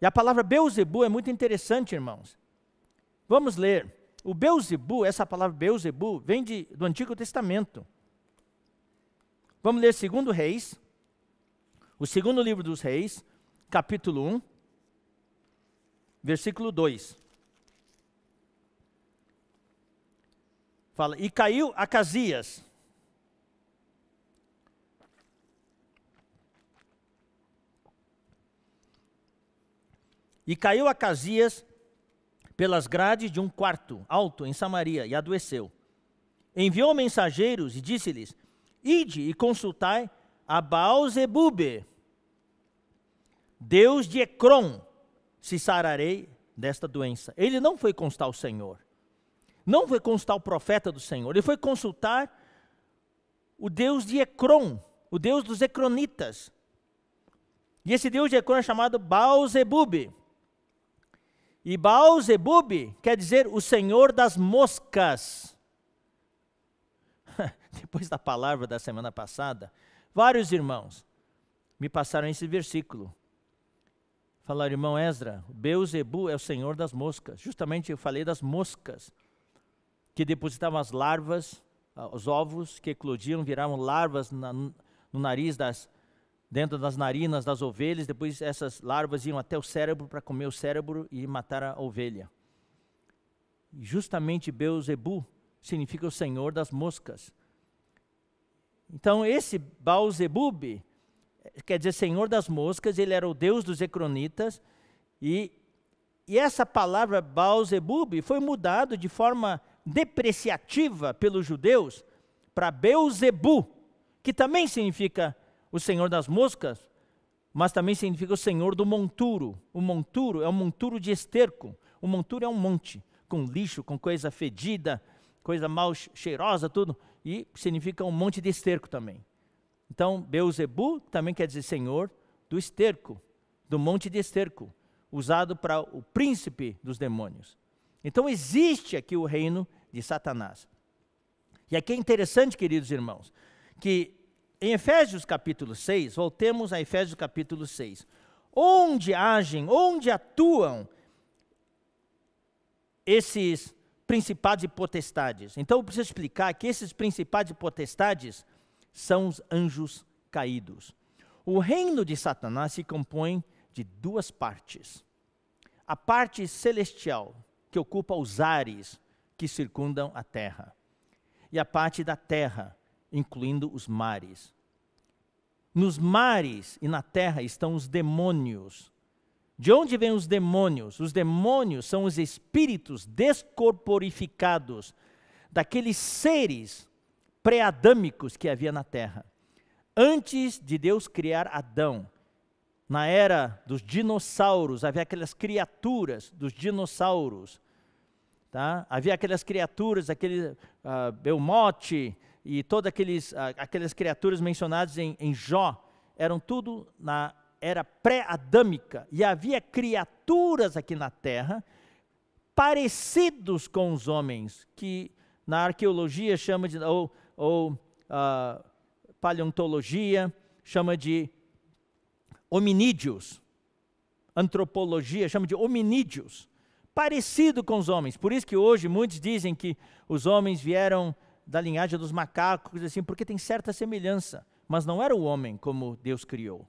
E a palavra Beuzebu é muito interessante, irmãos. Vamos ler. O Beuzebu, essa palavra Beuzebu, vem de, do Antigo Testamento. Vamos ler 2 Reis o segundo livro dos Reis, capítulo 1, versículo 2. Fala: E caiu Acasias. E caiu Acasias pelas grades de um quarto alto em Samaria e adoeceu. Enviou mensageiros e disse-lhes: Ide e consultai a Baal-Zebube, Deus de Ecrom, se sararei desta doença. Ele não foi consultar o Senhor. Não foi consultar o profeta do Senhor. Ele foi consultar o Deus de Ecrom, o Deus dos Ecronitas. E esse Deus de Ecrom é chamado Baal-Zebub. E Baal-Zebub quer dizer o Senhor das moscas. <laughs> Depois da palavra da semana passada, vários irmãos me passaram esse versículo falar, irmão Ezra, Beuzebu é o senhor das moscas. Justamente eu falei das moscas que depositavam as larvas, ah, os ovos que eclodiam, viravam larvas na, no nariz das dentro das narinas das ovelhas, depois essas larvas iam até o cérebro para comer o cérebro e matar a ovelha. Justamente Beuzebu significa o senhor das moscas. Então esse Bauzebub quer dizer senhor das moscas, ele era o deus dos ecronitas, e, e essa palavra Baal-zebub foi mudado de forma depreciativa pelos judeus para Beuzebu, que também significa o senhor das moscas, mas também significa o senhor do monturo. O monturo é um monturo de esterco. O monturo é um monte com lixo, com coisa fedida, coisa mal cheirosa, tudo, e significa um monte de esterco também. Então, Beuzebu também quer dizer senhor do esterco, do monte de esterco, usado para o príncipe dos demônios. Então, existe aqui o reino de Satanás. E aqui é interessante, queridos irmãos, que em Efésios capítulo 6, voltemos a Efésios capítulo 6, onde agem, onde atuam esses principados e potestades. Então eu preciso explicar que esses principados e potestades são os anjos caídos. O reino de Satanás se compõe de duas partes. A parte celestial, que ocupa os ares que circundam a terra, e a parte da terra, incluindo os mares. Nos mares e na terra estão os demônios. De onde vêm os demônios? Os demônios são os espíritos descorporificados daqueles seres pré-adâmicos que havia na terra. Antes de Deus criar Adão, na era dos dinossauros, havia aquelas criaturas dos dinossauros. Tá? Havia aquelas criaturas, aquele uh, Belmote e todas aqueles, uh, aquelas criaturas mencionadas em, em Jó, eram tudo na era pré-adâmica. E havia criaturas aqui na terra parecidos com os homens, que na arqueologia chama de, ou ou uh, paleontologia, chama de hominídeos. Antropologia chama de hominídeos. Parecido com os homens. Por isso que hoje muitos dizem que os homens vieram da linhagem dos macacos, assim, porque tem certa semelhança. Mas não era o homem como Deus criou.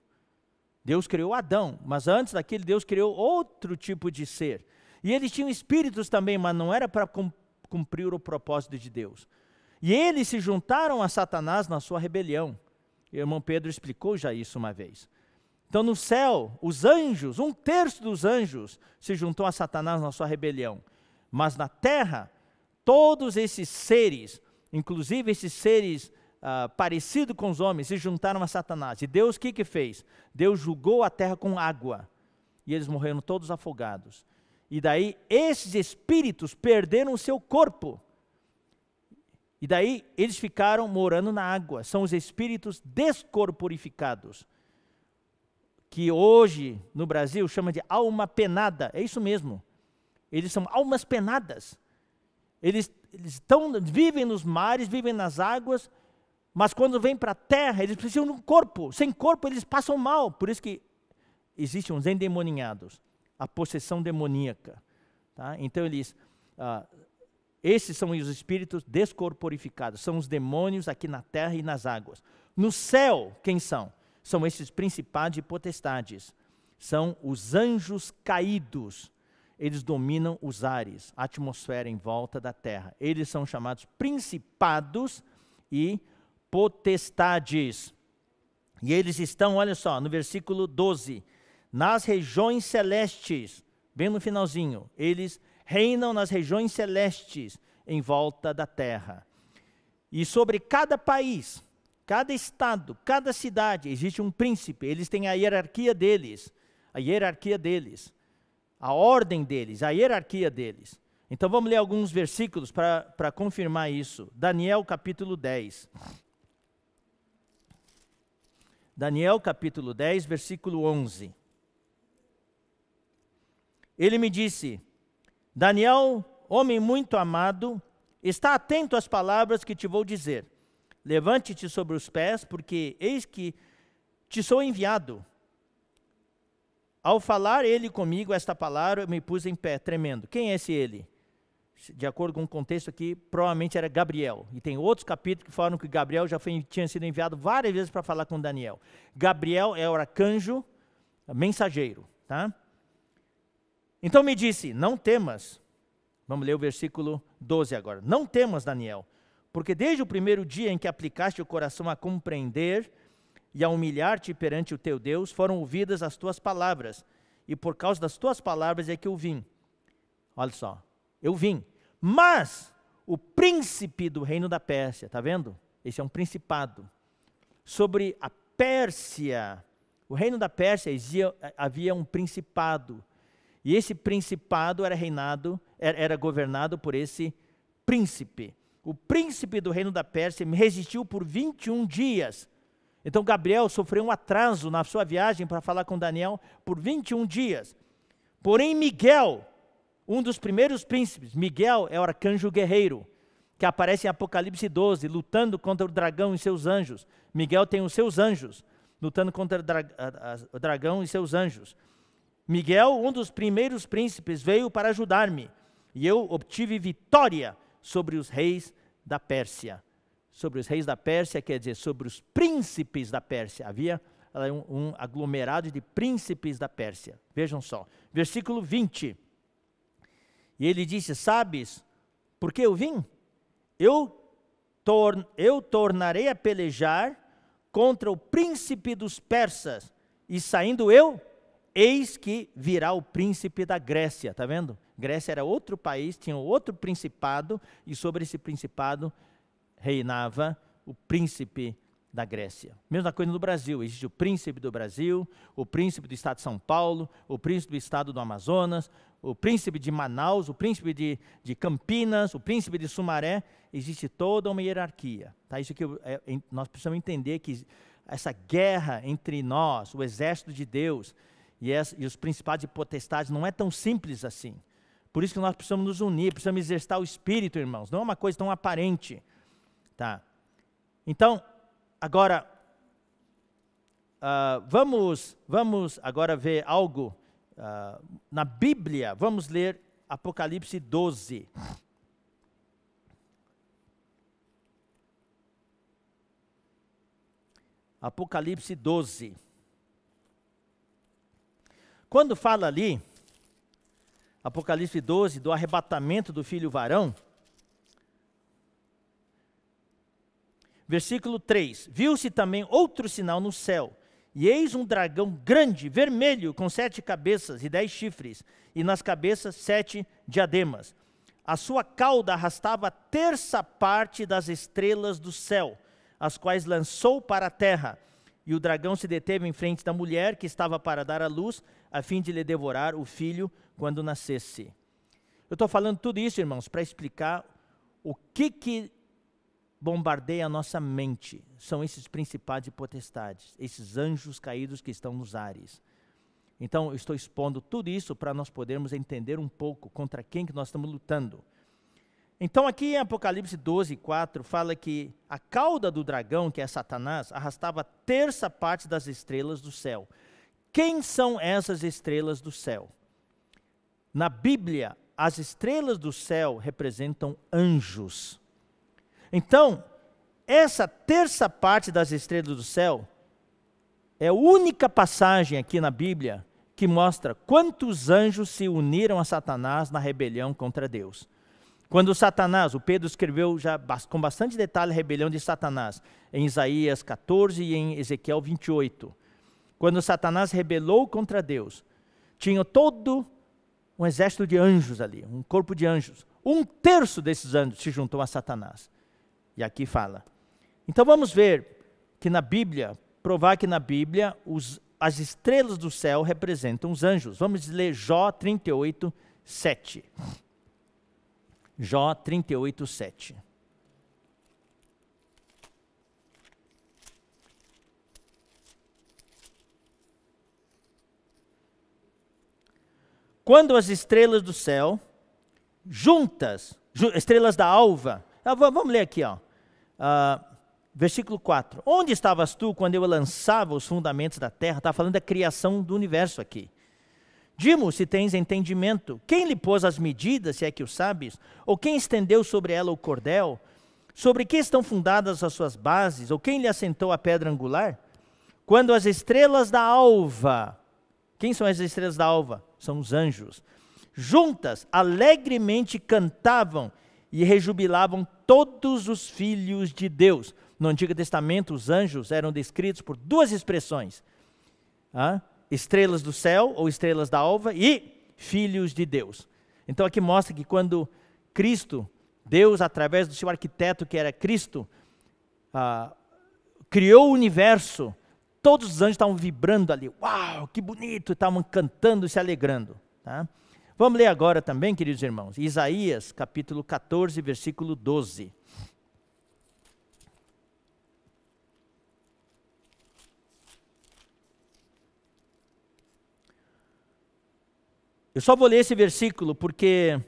Deus criou Adão, mas antes daquele Deus criou outro tipo de ser. E eles tinham espíritos também, mas não era para cumprir o propósito de Deus. E eles se juntaram a Satanás na sua rebelião. O irmão Pedro explicou já isso uma vez. Então, no céu, os anjos, um terço dos anjos, se juntou a Satanás na sua rebelião. Mas na terra, todos esses seres, inclusive esses seres uh, parecidos com os homens, se juntaram a Satanás. E Deus o que, que fez? Deus julgou a terra com água. E eles morreram todos afogados. E daí, esses espíritos perderam o seu corpo e daí eles ficaram morando na água. São os espíritos descorporificados, que hoje no Brasil chama de alma penada. É isso mesmo. Eles são almas penadas. Eles, eles tão, vivem nos mares, vivem nas águas, mas quando vêm para a terra, eles precisam de um corpo. Sem corpo, eles passam mal. Por isso que existem os endemoniados, a possessão demoníaca. Tá? Então eles. Ah, esses são os espíritos descorporificados, são os demônios aqui na terra e nas águas. No céu, quem são? São esses principados e potestades. São os anjos caídos. Eles dominam os ares, a atmosfera em volta da terra. Eles são chamados principados e potestades. E eles estão, olha só, no versículo 12, nas regiões celestes, bem no finalzinho, eles reinam nas regiões celestes em volta da terra. E sobre cada país, cada estado, cada cidade existe um príncipe, eles têm a hierarquia deles, a hierarquia deles, a ordem deles, a hierarquia deles. Então vamos ler alguns versículos para confirmar isso. Daniel capítulo 10. Daniel capítulo 10, versículo 11. Ele me disse: Daniel, homem muito amado, está atento às palavras que te vou dizer. Levante-te sobre os pés, porque eis que te sou enviado. Ao falar ele comigo esta palavra, eu me pus em pé, tremendo. Quem é esse ele? De acordo com o contexto aqui, provavelmente era Gabriel. E tem outros capítulos que falam que Gabriel já foi, tinha sido enviado várias vezes para falar com Daniel. Gabriel é o arcanjo, mensageiro, tá? Então me disse: Não temas. Vamos ler o versículo 12 agora. Não temas, Daniel, porque desde o primeiro dia em que aplicaste o coração a compreender e a humilhar-te perante o teu Deus, foram ouvidas as tuas palavras, e por causa das tuas palavras é que eu vim. Olha só, eu vim. Mas o príncipe do reino da Pérsia, está vendo? Esse é um principado. Sobre a Pérsia, o reino da Pérsia havia um principado e esse principado era reinado, era governado por esse príncipe. O príncipe do reino da Pérsia resistiu por 21 dias. Então Gabriel sofreu um atraso na sua viagem para falar com Daniel por 21 dias. Porém, Miguel, um dos primeiros príncipes, Miguel é o arcanjo guerreiro, que aparece em Apocalipse 12, lutando contra o dragão e seus anjos. Miguel tem os seus anjos, lutando contra o dragão e seus anjos. Miguel, um dos primeiros príncipes, veio para ajudar-me, e eu obtive vitória sobre os reis da Pérsia. Sobre os reis da Pérsia, quer dizer, sobre os príncipes da Pérsia. Havia é um, um aglomerado de príncipes da Pérsia. Vejam só. Versículo 20. E ele disse: Sabes por que eu vim? Eu, tor eu tornarei a pelejar contra o príncipe dos persas, e saindo eu, Eis que virá o príncipe da Grécia, está vendo? Grécia era outro país, tinha outro principado, e sobre esse principado reinava o príncipe da Grécia. Mesma coisa no Brasil, existe o príncipe do Brasil, o príncipe do estado de São Paulo, o príncipe do estado do Amazonas, o príncipe de Manaus, o príncipe de, de Campinas, o príncipe de Sumaré, existe toda uma hierarquia. Tá? Isso que eu, é, nós precisamos entender que essa guerra entre nós, o exército de Deus, e, as, e os principais e potestades não é tão simples assim. Por isso que nós precisamos nos unir, precisamos exercitar o espírito, irmãos. Não é uma coisa tão aparente, tá? Então, agora uh, vamos vamos agora ver algo uh, na Bíblia. Vamos ler Apocalipse 12. Apocalipse 12. Quando fala ali, Apocalipse 12, do arrebatamento do filho varão, versículo 3: Viu-se também outro sinal no céu, e eis um dragão grande, vermelho, com sete cabeças e dez chifres, e nas cabeças sete diademas. A sua cauda arrastava a terça parte das estrelas do céu, as quais lançou para a terra. E o dragão se deteve em frente da mulher que estava para dar à luz, a fim de lhe devorar o filho quando nascesse. Eu estou falando tudo isso, irmãos, para explicar o que, que bombardeia a nossa mente. São esses principais de potestades, esses anjos caídos que estão nos ares. Então, eu estou expondo tudo isso para nós podermos entender um pouco contra quem que nós estamos lutando. Então, aqui em Apocalipse 12, 4, fala que a cauda do dragão, que é Satanás, arrastava a terça parte das estrelas do céu. Quem são essas estrelas do céu? Na Bíblia, as estrelas do céu representam anjos. Então, essa terça parte das estrelas do céu é a única passagem aqui na Bíblia que mostra quantos anjos se uniram a Satanás na rebelião contra Deus. Quando Satanás, o Pedro escreveu já com bastante detalhe a rebelião de Satanás, em Isaías 14 e em Ezequiel 28. Quando Satanás rebelou contra Deus, tinha todo um exército de anjos ali, um corpo de anjos. Um terço desses anjos se juntou a Satanás. E aqui fala. Então vamos ver que na Bíblia, provar que na Bíblia os, as estrelas do céu representam os anjos. Vamos ler Jó 38, 7. Jó 38, 7. Quando as estrelas do céu, juntas, estrelas da alva, ah, vamos ler aqui, ó. Uh, versículo 4. Onde estavas tu quando eu lançava os fundamentos da terra? Está falando da criação do universo aqui. Dimo, se tens entendimento, quem lhe pôs as medidas, se é que o sabes? Ou quem estendeu sobre ela o cordel? Sobre que estão fundadas as suas bases? Ou quem lhe assentou a pedra angular? Quando as estrelas da alva. Quem são as estrelas da alva? são os anjos. Juntas, alegremente cantavam e rejubilavam todos os filhos de Deus. No Antigo Testamento, os anjos eram descritos por duas expressões: ah, estrelas do céu ou estrelas da alva e filhos de Deus. Então, aqui mostra que quando Cristo, Deus, através do seu arquiteto que era Cristo, ah, criou o universo todos os anjos estavam vibrando ali. Uau, que bonito! Estavam cantando e se alegrando. Tá? Vamos ler agora também, queridos irmãos, Isaías capítulo 14, versículo 12. Eu só vou ler esse versículo porque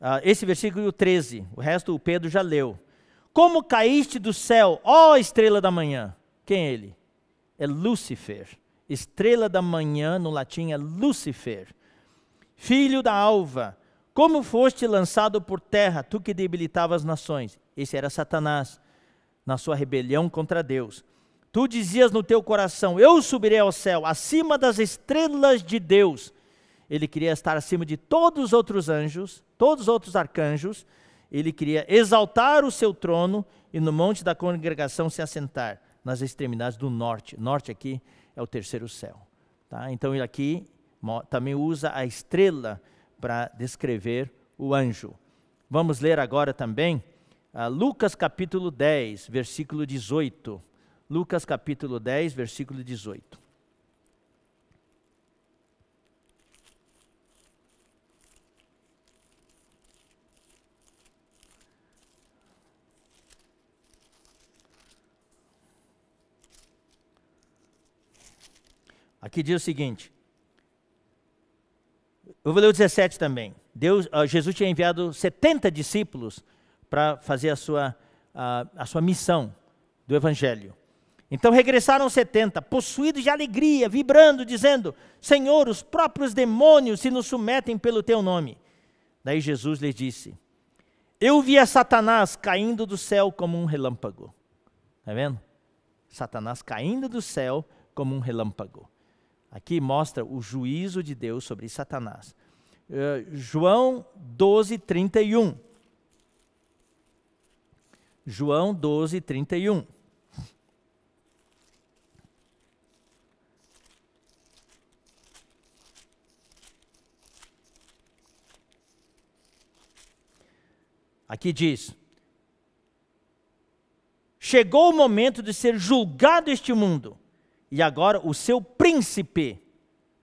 ah, esse versículo 13, o resto o Pedro já leu. Como caíste do céu, ó estrela da manhã? Quem é ele? é Lúcifer. Estrela da manhã, no latim, é Lúcifer. Filho da alva, como foste lançado por terra, tu que debilitavas nações. Esse era Satanás, na sua rebelião contra Deus. Tu dizias no teu coração: Eu subirei ao céu, acima das estrelas de Deus. Ele queria estar acima de todos os outros anjos, todos os outros arcanjos. Ele queria exaltar o seu trono e no monte da congregação se assentar nas extremidades do norte. Norte aqui é o terceiro céu. Tá? Então ele aqui também usa a estrela para descrever o anjo. Vamos ler agora também uh, Lucas capítulo 10, versículo 18. Lucas capítulo 10, versículo 18. Aqui diz o seguinte. Eu vou ler o 17 também. Deus, ah, Jesus tinha enviado 70 discípulos para fazer a sua, a, a sua missão do Evangelho. Então regressaram 70, possuídos de alegria, vibrando, dizendo: Senhor, os próprios demônios se nos submetem pelo teu nome. Daí Jesus lhes disse: Eu vi a Satanás caindo do céu como um relâmpago. Está vendo? Satanás caindo do céu como um relâmpago. Aqui mostra o juízo de Deus sobre Satanás. Eh, doze João 12, 31. João 12, 31. Aqui diz: Chegou o momento de ser julgado este mundo e agora o seu príncipe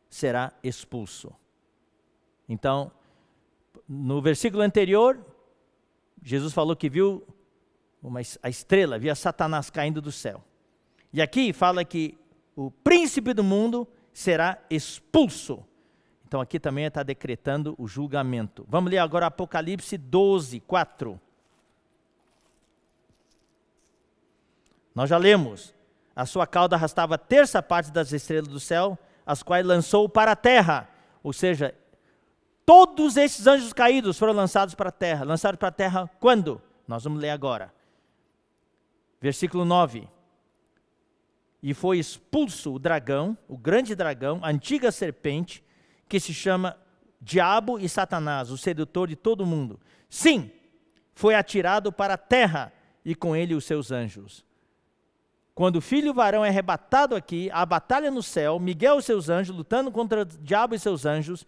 será expulso. Então, no versículo anterior, Jesus falou que viu uma, a estrela, via Satanás caindo do céu. E aqui fala que o príncipe do mundo será expulso. Então aqui também está decretando o julgamento. Vamos ler agora Apocalipse 12, 4. Nós já lemos. A sua cauda arrastava terça parte das estrelas do céu, as quais lançou para a terra. Ou seja, todos esses anjos caídos foram lançados para a terra. Lançados para a terra quando? Nós vamos ler agora. Versículo 9. E foi expulso o dragão, o grande dragão, a antiga serpente, que se chama Diabo e Satanás, o sedutor de todo mundo. Sim, foi atirado para a terra e com ele os seus anjos. Quando o filho varão é arrebatado aqui, a batalha no céu, Miguel e seus anjos lutando contra o diabo e seus anjos,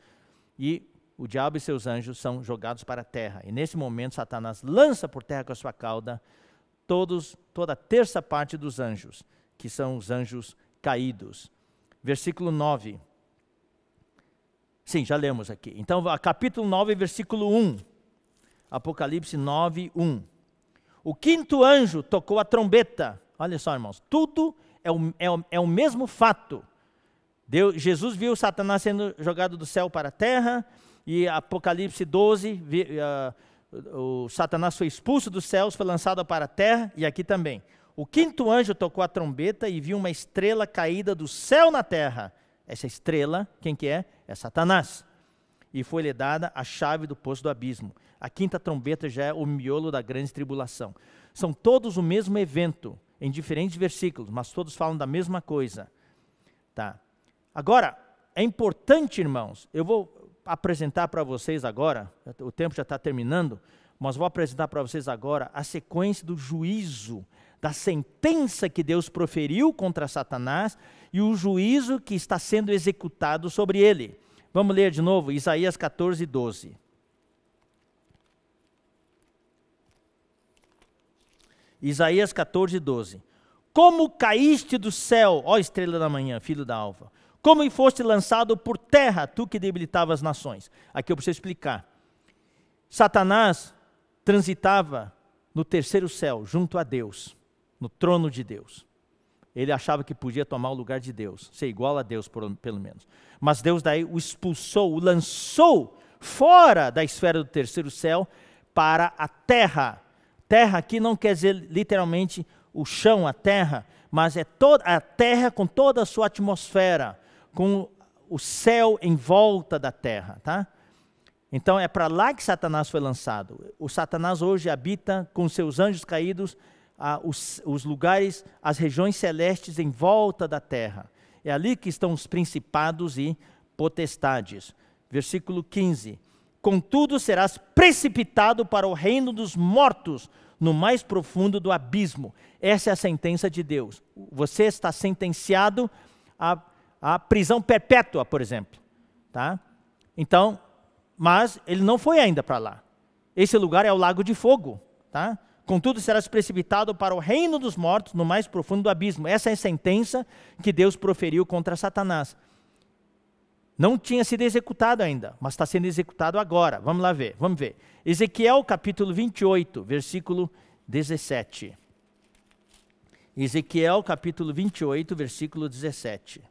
e o diabo e seus anjos são jogados para a terra. E nesse momento, Satanás lança por terra com a sua cauda todos, toda a terça parte dos anjos, que são os anjos caídos. Versículo 9. Sim, já lemos aqui. Então, capítulo 9, versículo 1. Apocalipse 9, 1. O quinto anjo tocou a trombeta Olha só, irmãos, tudo é o, é o, é o mesmo fato. Deus, Jesus viu Satanás sendo jogado do céu para a terra, e Apocalipse 12, vi, uh, o Satanás foi expulso dos céus, foi lançado para a terra, e aqui também. O quinto anjo tocou a trombeta e viu uma estrela caída do céu na terra. Essa estrela, quem que é? É Satanás. E foi-lhe dada a chave do poço do abismo. A quinta trombeta já é o miolo da grande tribulação. São todos o mesmo evento, em diferentes versículos, mas todos falam da mesma coisa. Tá? Agora, é importante, irmãos, eu vou apresentar para vocês agora, o tempo já está terminando, mas vou apresentar para vocês agora a sequência do juízo, da sentença que Deus proferiu contra Satanás e o juízo que está sendo executado sobre ele. Vamos ler de novo Isaías 14, 12. Isaías 14, 12. Como caíste do céu, ó estrela da manhã, filho da alva. Como foste lançado por terra, tu que debilitavas as nações. Aqui eu preciso explicar. Satanás transitava no terceiro céu, junto a Deus, no trono de Deus. Ele achava que podia tomar o lugar de Deus, ser igual a Deus, pelo menos. Mas Deus daí o expulsou, o lançou fora da esfera do terceiro céu para a terra, Terra aqui não quer dizer literalmente o chão, a terra, mas é toda a terra com toda a sua atmosfera, com o céu em volta da terra, tá? Então é para lá que Satanás foi lançado. O Satanás hoje habita com seus anjos caídos a, os, os lugares, as regiões celestes em volta da terra. É ali que estão os principados e potestades. Versículo 15. Contudo, serás precipitado para o reino dos mortos, no mais profundo do abismo. Essa é a sentença de Deus. Você está sentenciado à, à prisão perpétua, por exemplo. Tá? Então, mas ele não foi ainda para lá. Esse lugar é o lago de fogo. Tá? Contudo, serás precipitado para o reino dos mortos, no mais profundo do abismo. Essa é a sentença que Deus proferiu contra Satanás. Não tinha sido executado ainda, mas está sendo executado agora. Vamos lá ver, vamos ver. Ezequiel capítulo 28, versículo 17. Ezequiel capítulo 28, versículo 17.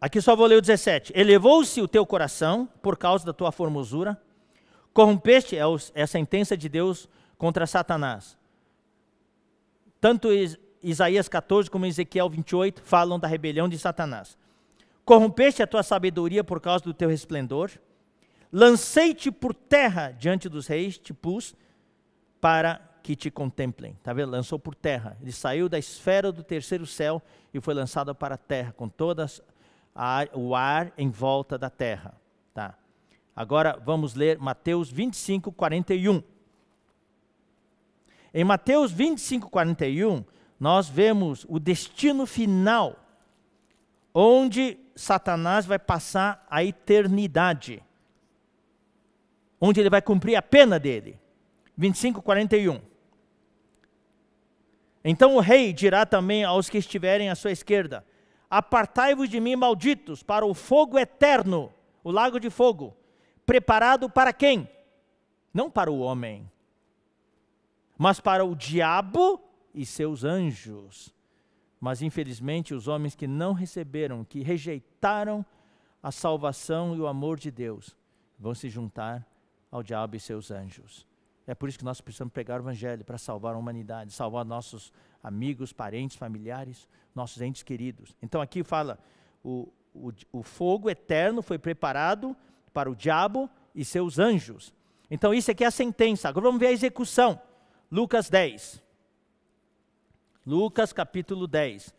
Aqui só vou ler o 17. Elevou-se o teu coração por causa da tua formosura, Corrompeste é, é a sentença de Deus contra Satanás. Tanto Isaías 14 como Ezequiel 28 falam da rebelião de Satanás. Corrompeste a tua sabedoria por causa do teu resplendor. Lancei-te por terra diante dos reis, te pus para que te contemplem. Tá vendo? Lançou por terra. Ele saiu da esfera do terceiro céu e foi lançado para a terra, com todo o ar em volta da terra. Tá? Agora vamos ler Mateus 25, 41. Em Mateus 25, 41, nós vemos o destino final, onde Satanás vai passar a eternidade, onde ele vai cumprir a pena dele. 25, 41. Então o rei dirá também aos que estiverem à sua esquerda: Apartai-vos de mim, malditos, para o fogo eterno, o lago de fogo preparado para quem? Não para o homem, mas para o diabo e seus anjos. Mas infelizmente os homens que não receberam, que rejeitaram a salvação e o amor de Deus, vão se juntar ao diabo e seus anjos. É por isso que nós precisamos pregar o evangelho para salvar a humanidade, salvar nossos amigos, parentes, familiares, nossos entes queridos. Então aqui fala o, o, o fogo eterno foi preparado para o diabo e seus anjos. Então, isso aqui é a sentença. Agora vamos ver a execução. Lucas 10. Lucas capítulo 10,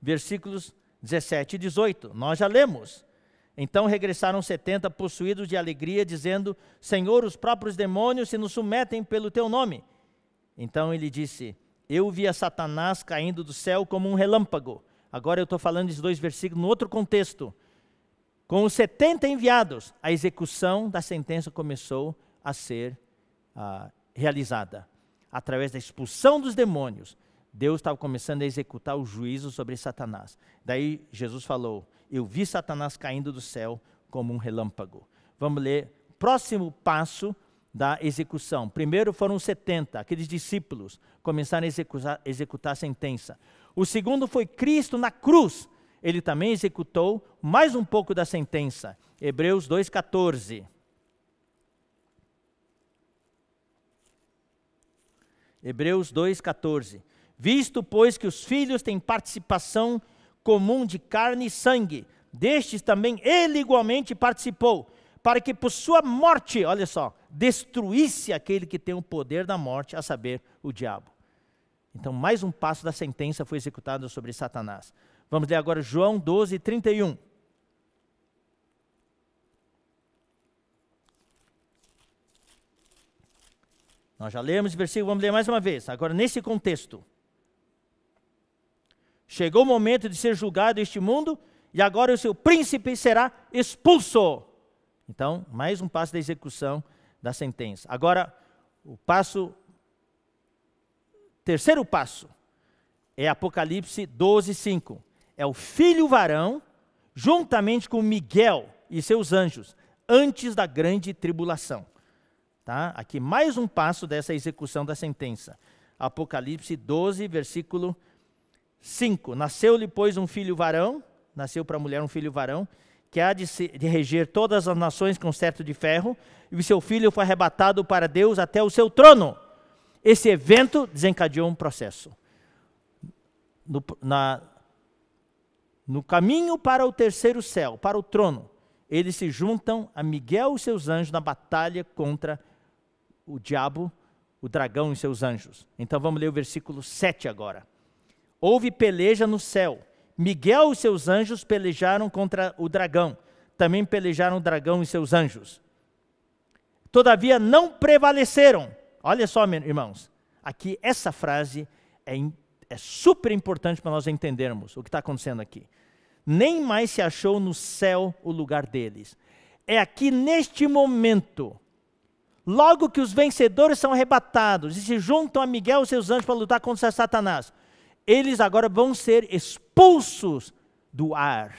versículos 17 e 18. Nós já lemos. Então regressaram setenta possuídos de alegria, dizendo: Senhor, os próprios demônios se nos submetem pelo teu nome. Então ele disse: Eu via Satanás caindo do céu como um relâmpago. Agora eu estou falando esses dois versículos no outro contexto. Com os 70 enviados, a execução da sentença começou a ser ah, realizada. Através da expulsão dos demônios, Deus estava começando a executar o juízo sobre Satanás. Daí Jesus falou: Eu vi Satanás caindo do céu como um relâmpago. Vamos ler o próximo passo da execução. Primeiro foram 70, aqueles discípulos começaram a executar, executar a sentença. O segundo foi Cristo na cruz, ele também executou mais um pouco da sentença. Hebreus 2,14. Hebreus 2,14. Visto, pois, que os filhos têm participação comum de carne e sangue, destes também ele igualmente participou, para que por sua morte, olha só, destruísse aquele que tem o poder da morte, a saber, o diabo. Então, mais um passo da sentença foi executado sobre Satanás. Vamos ler agora João 12, 31. Nós já lemos o versículo, vamos ler mais uma vez, agora nesse contexto. Chegou o momento de ser julgado este mundo, e agora o seu príncipe será expulso. Então, mais um passo da execução da sentença. Agora, o passo. Terceiro passo é Apocalipse 12, 5 é o filho varão, juntamente com Miguel e seus anjos, antes da grande tribulação. Tá? Aqui mais um passo dessa execução da sentença. Apocalipse 12, versículo 5. Nasceu-lhe, pois, um filho varão, nasceu para a mulher um filho varão, que há de, se, de reger todas as nações com certo de ferro, e seu filho foi arrebatado para Deus até o seu trono. Esse evento desencadeou um processo. No, na, no caminho para o terceiro céu, para o trono, eles se juntam a Miguel e seus anjos na batalha contra o diabo, o dragão e seus anjos. Então vamos ler o versículo 7 agora. Houve peleja no céu. Miguel e seus anjos pelejaram contra o dragão. Também pelejaram o dragão e seus anjos. Todavia não prevaleceram. Olha só, irmãos, aqui essa frase é é super importante para nós entendermos o que está acontecendo aqui. Nem mais se achou no céu o lugar deles. É aqui neste momento, logo que os vencedores são arrebatados e se juntam a Miguel e seus anjos para lutar contra Satanás, eles agora vão ser expulsos do ar,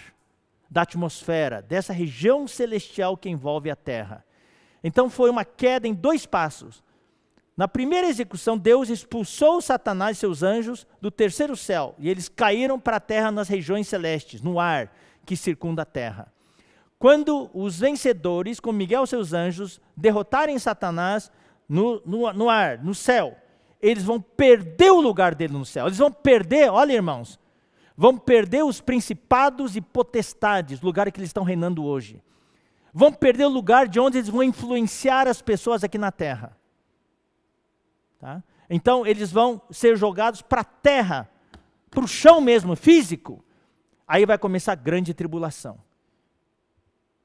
da atmosfera, dessa região celestial que envolve a terra. Então foi uma queda em dois passos na primeira execução, Deus expulsou Satanás e seus anjos do terceiro céu, e eles caíram para a terra nas regiões celestes, no ar que circunda a terra. Quando os vencedores, com Miguel e seus anjos, derrotarem Satanás no, no, no ar, no céu, eles vão perder o lugar dele no céu. Eles vão perder, olha irmãos, vão perder os principados e potestades, lugar que eles estão reinando hoje. Vão perder o lugar de onde eles vão influenciar as pessoas aqui na terra Tá? Então eles vão ser jogados para a terra, para o chão mesmo, físico. Aí vai começar a grande tribulação.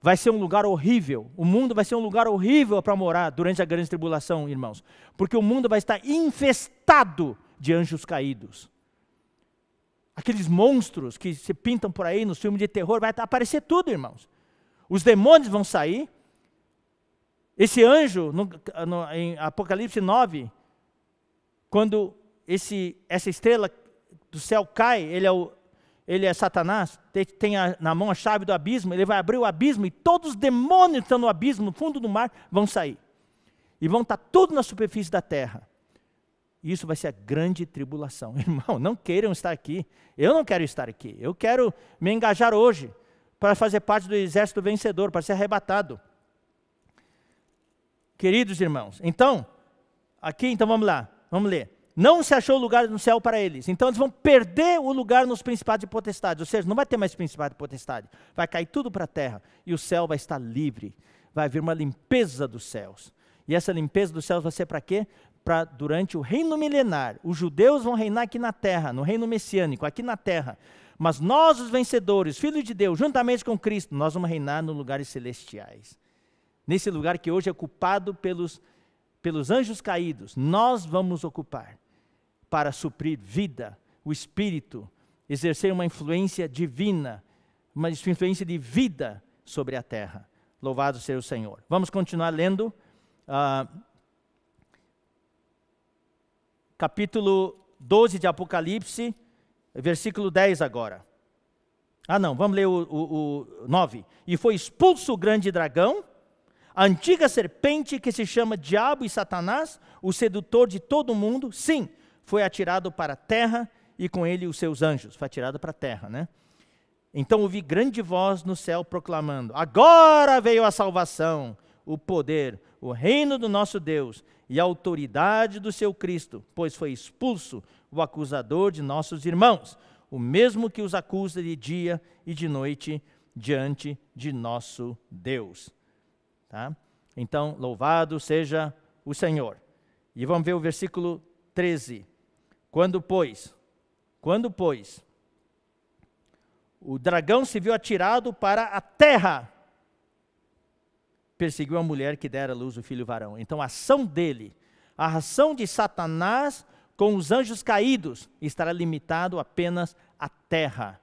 Vai ser um lugar horrível. O mundo vai ser um lugar horrível para morar durante a grande tribulação, irmãos. Porque o mundo vai estar infestado de anjos caídos. Aqueles monstros que se pintam por aí nos filmes de terror, vai aparecer tudo, irmãos. Os demônios vão sair. Esse anjo, no, no, em Apocalipse 9, quando esse, essa estrela do céu cai, ele é, o, ele é Satanás, tem a, na mão a chave do abismo, ele vai abrir o abismo e todos os demônios que estão no abismo, no fundo do mar, vão sair. E vão estar tá tudo na superfície da terra. E isso vai ser a grande tribulação. <laughs> Irmão, não queiram estar aqui. Eu não quero estar aqui. Eu quero me engajar hoje para fazer parte do exército vencedor, para ser arrebatado. Queridos irmãos, então, aqui, então vamos lá. Vamos ler. Não se achou lugar no céu para eles. Então eles vão perder o lugar nos principados e potestades. Ou seja, não vai ter mais principado e potestade. Vai cair tudo para a terra. E o céu vai estar livre. Vai haver uma limpeza dos céus. E essa limpeza dos céus vai ser para quê? Para durante o reino milenar. Os judeus vão reinar aqui na terra, no reino messiânico, aqui na terra. Mas nós, os vencedores, filhos de Deus, juntamente com Cristo, nós vamos reinar nos lugares celestiais. Nesse lugar que hoje é ocupado pelos pelos anjos caídos, nós vamos ocupar para suprir vida, o espírito, exercer uma influência divina, uma influência de vida sobre a terra. Louvado seja o Senhor. Vamos continuar lendo. Ah, capítulo 12 de Apocalipse, versículo 10 agora. Ah, não, vamos ler o, o, o 9. E foi expulso o grande dragão a antiga serpente que se chama Diabo e Satanás, o sedutor de todo mundo, sim, foi atirado para a terra e com ele os seus anjos. Foi atirado para a terra, né? Então ouvi grande voz no céu proclamando: Agora veio a salvação, o poder, o reino do nosso Deus e a autoridade do seu Cristo, pois foi expulso o acusador de nossos irmãos, o mesmo que os acusa de dia e de noite diante de nosso Deus. Tá? Então, louvado seja o Senhor. E vamos ver o versículo 13. Quando, pois, quando, pois, o dragão se viu atirado para a terra, perseguiu a mulher que dera à luz o filho varão. Então, a ação dele, a ação de Satanás com os anjos caídos, estará limitado apenas à terra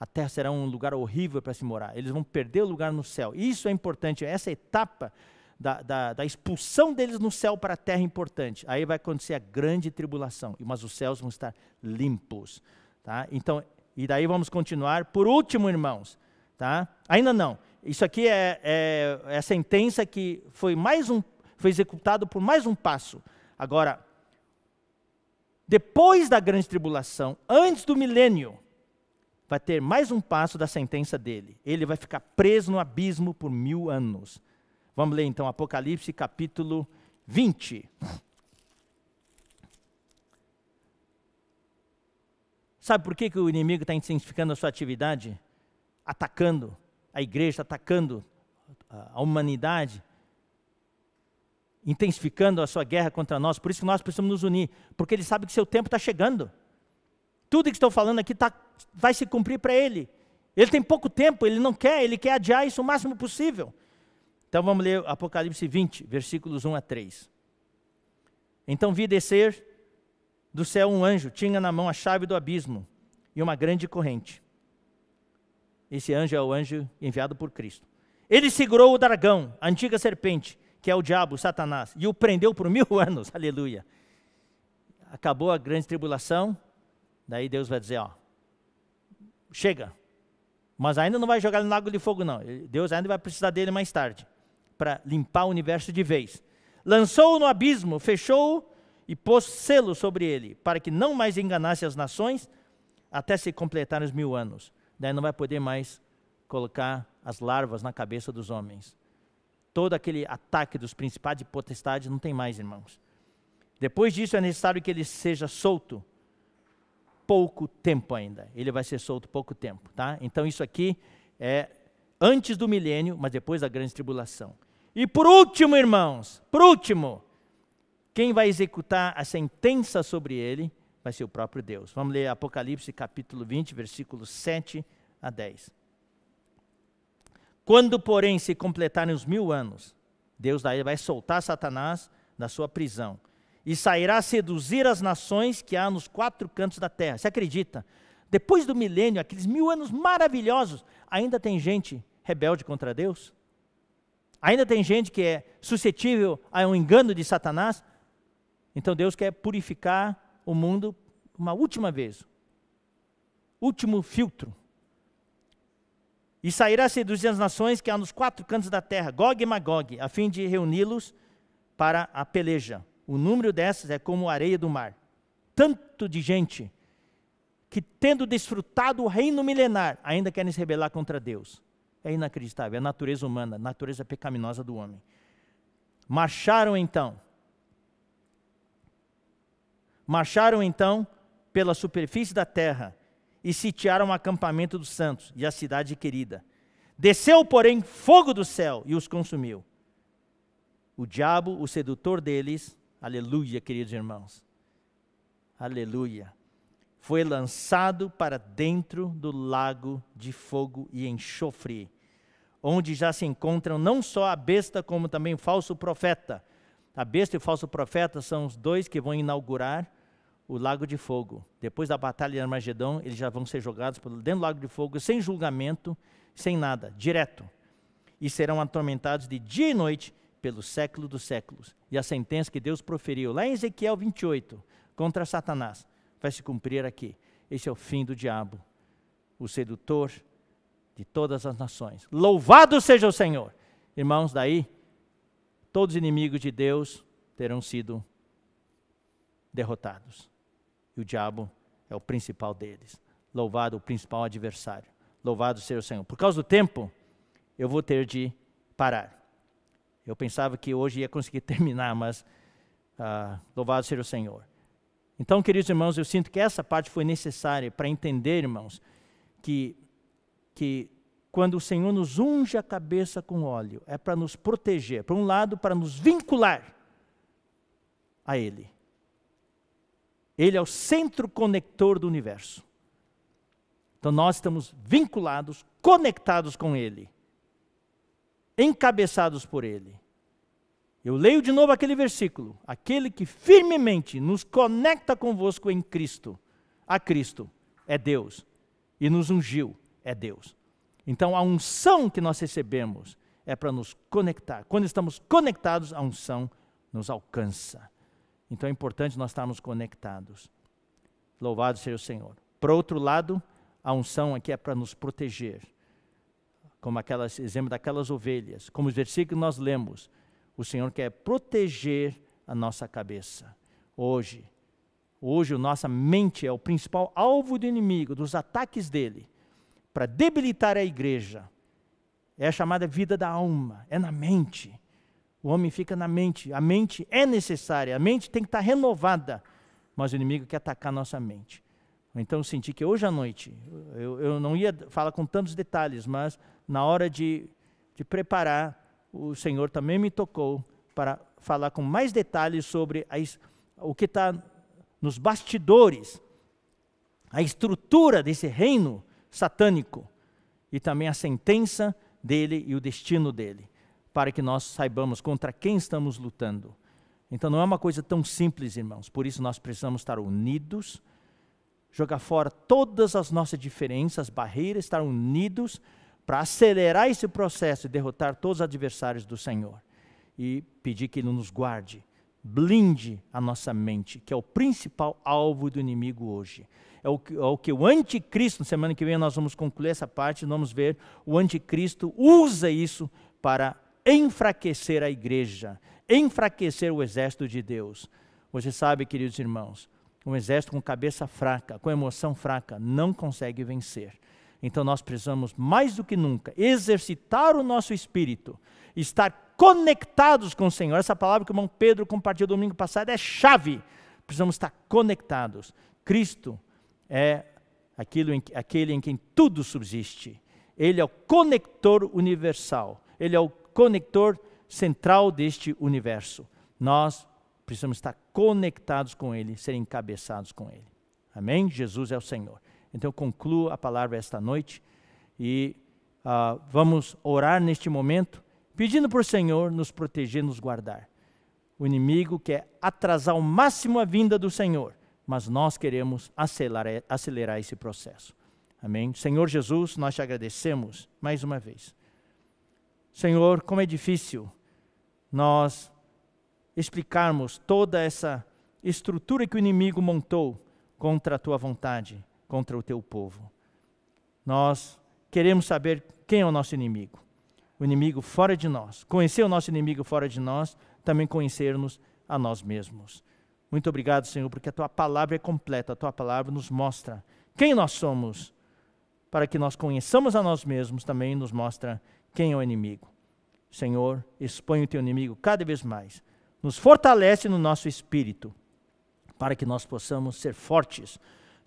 a terra será um lugar horrível para se morar. Eles vão perder o lugar no céu. Isso é importante, essa é etapa da, da, da, expulsão deles no céu para a terra é importante. Aí vai acontecer a grande tribulação, mas os céus vão estar limpos. Tá? Então, e daí vamos continuar. Por último, irmãos, tá? ainda não. Isso aqui é, é, é a sentença que foi mais um, foi executado por mais um passo. Agora, depois da grande tribulação, antes do milênio, vai ter mais um passo da sentença dele. Ele vai ficar preso no abismo por mil anos. Vamos ler então Apocalipse capítulo 20. Sabe por que, que o inimigo está intensificando a sua atividade? Atacando a igreja, atacando a humanidade, intensificando a sua guerra contra nós. Por isso que nós precisamos nos unir, porque ele sabe que seu tempo está chegando. Tudo que estou falando aqui tá, vai se cumprir para ele. Ele tem pouco tempo, ele não quer, ele quer adiar isso o máximo possível. Então vamos ler Apocalipse 20, versículos 1 a 3. Então vi descer do céu um anjo, tinha na mão a chave do abismo e uma grande corrente. Esse anjo é o anjo enviado por Cristo. Ele segurou o dragão, a antiga serpente, que é o diabo, Satanás, e o prendeu por mil <laughs> anos. Aleluia. Acabou a grande tribulação, Daí Deus vai dizer, ó, chega. Mas ainda não vai jogar ele no lago de fogo, não. Deus ainda vai precisar dele mais tarde, para limpar o universo de vez. Lançou-o no abismo, fechou-o e pôs selo sobre ele, para que não mais enganasse as nações, até se completarem os mil anos. Daí não vai poder mais colocar as larvas na cabeça dos homens. Todo aquele ataque dos principais de potestade não tem mais, irmãos. Depois disso é necessário que ele seja solto pouco tempo ainda. Ele vai ser solto pouco tempo, tá? Então isso aqui é antes do milênio, mas depois da grande tribulação. E por último, irmãos, por último, quem vai executar a sentença sobre ele vai ser o próprio Deus. Vamos ler Apocalipse capítulo 20, versículos 7 a 10. Quando, porém, se completarem os mil anos, Deus daí vai soltar Satanás da sua prisão e sairá a seduzir as nações que há nos quatro cantos da terra. Você acredita? Depois do milênio, aqueles mil anos maravilhosos, ainda tem gente rebelde contra Deus? Ainda tem gente que é suscetível a um engano de Satanás? Então Deus quer purificar o mundo uma última vez. Último filtro. E sairá a seduzir as nações que há nos quatro cantos da terra, Gog e Magog, a fim de reuni-los para a peleja. O número dessas é como a areia do mar. Tanto de gente que, tendo desfrutado o reino milenar, ainda querem se rebelar contra Deus. É inacreditável, é a natureza humana, a natureza pecaminosa do homem. Marcharam então. Marcharam então pela superfície da terra e sitiaram o acampamento dos santos e a cidade querida. Desceu, porém, fogo do céu e os consumiu. O diabo, o sedutor deles, Aleluia, queridos irmãos. Aleluia. Foi lançado para dentro do lago de fogo e enxofre, onde já se encontram não só a besta, como também o falso profeta. A besta e o falso profeta são os dois que vão inaugurar o lago de fogo. Depois da batalha de Armagedão, eles já vão ser jogados dentro do lago de fogo, sem julgamento, sem nada, direto. E serão atormentados de dia e noite pelo século dos séculos. E a sentença que Deus proferiu lá em Ezequiel 28 contra Satanás vai se cumprir aqui. Esse é o fim do diabo, o sedutor de todas as nações. Louvado seja o Senhor! Irmãos, daí todos os inimigos de Deus terão sido derrotados. E o diabo é o principal deles. Louvado o principal adversário. Louvado seja o Senhor. Por causa do tempo, eu vou ter de parar. Eu pensava que hoje ia conseguir <laughs> terminar, mas ah, louvado seja o Senhor. Então, queridos irmãos, eu sinto que essa parte foi necessária para entender, irmãos, que, que quando o Senhor nos unge a cabeça com óleo, é para nos proteger, por um lado, para nos vincular a Ele. Ele é o centro conector do universo. Então nós estamos vinculados, conectados com Ele encabeçados por ele. Eu leio de novo aquele versículo: aquele que firmemente nos conecta convosco em Cristo, a Cristo, é Deus, e nos ungiu, é Deus. Então a unção que nós recebemos é para nos conectar. Quando estamos conectados, a unção nos alcança. Então é importante nós estarmos conectados. Louvado seja o Senhor. Por outro lado, a unção aqui é para nos proteger como aquelas, exemplo daquelas ovelhas, como os versículos que nós lemos. O Senhor quer proteger a nossa cabeça. Hoje, hoje a nossa mente é o principal alvo do inimigo, dos ataques dele, para debilitar a igreja. É a chamada vida da alma, é na mente. O homem fica na mente, a mente é necessária, a mente tem que estar renovada, mas o inimigo quer atacar a nossa mente. Então eu senti que hoje à noite, eu, eu não ia falar com tantos detalhes, mas na hora de, de preparar, o Senhor também me tocou para falar com mais detalhes sobre a, o que está nos bastidores, a estrutura desse reino satânico e também a sentença dele e o destino dele, para que nós saibamos contra quem estamos lutando. Então não é uma coisa tão simples, irmãos. Por isso nós precisamos estar unidos, jogar fora todas as nossas diferenças, barreiras, estar unidos para acelerar esse processo e derrotar todos os adversários do Senhor. E pedir que Ele nos guarde, blinde a nossa mente, que é o principal alvo do inimigo hoje. É o, que, é o que o anticristo, semana que vem nós vamos concluir essa parte, vamos ver, o anticristo usa isso para enfraquecer a igreja, enfraquecer o exército de Deus. Você sabe, queridos irmãos, um exército com cabeça fraca, com emoção fraca, não consegue vencer. Então nós precisamos, mais do que nunca, exercitar o nosso espírito, estar conectados com o Senhor. Essa palavra que o irmão Pedro compartilhou domingo passado é chave. Precisamos estar conectados. Cristo é aquilo em, aquele em quem tudo subsiste. Ele é o conector universal. Ele é o conector central deste universo. Nós precisamos estar conectados com Ele, ser encabeçados com Ele. Amém? Jesus é o Senhor. Então eu concluo a palavra esta noite e ah, vamos orar neste momento, pedindo por Senhor nos proteger, nos guardar. O inimigo quer atrasar ao máximo a vinda do Senhor, mas nós queremos acelerar, acelerar esse processo. Amém? Senhor Jesus, nós te agradecemos mais uma vez. Senhor, como é difícil nós explicarmos toda essa estrutura que o inimigo montou contra a tua vontade contra o teu povo. Nós queremos saber quem é o nosso inimigo. O inimigo fora de nós. Conhecer o nosso inimigo fora de nós, também conhecermos a nós mesmos. Muito obrigado, Senhor, porque a tua palavra é completa, a tua palavra nos mostra quem nós somos, para que nós conheçamos a nós mesmos, também nos mostra quem é o inimigo. Senhor, expõe o teu inimigo cada vez mais. Nos fortalece no nosso espírito, para que nós possamos ser fortes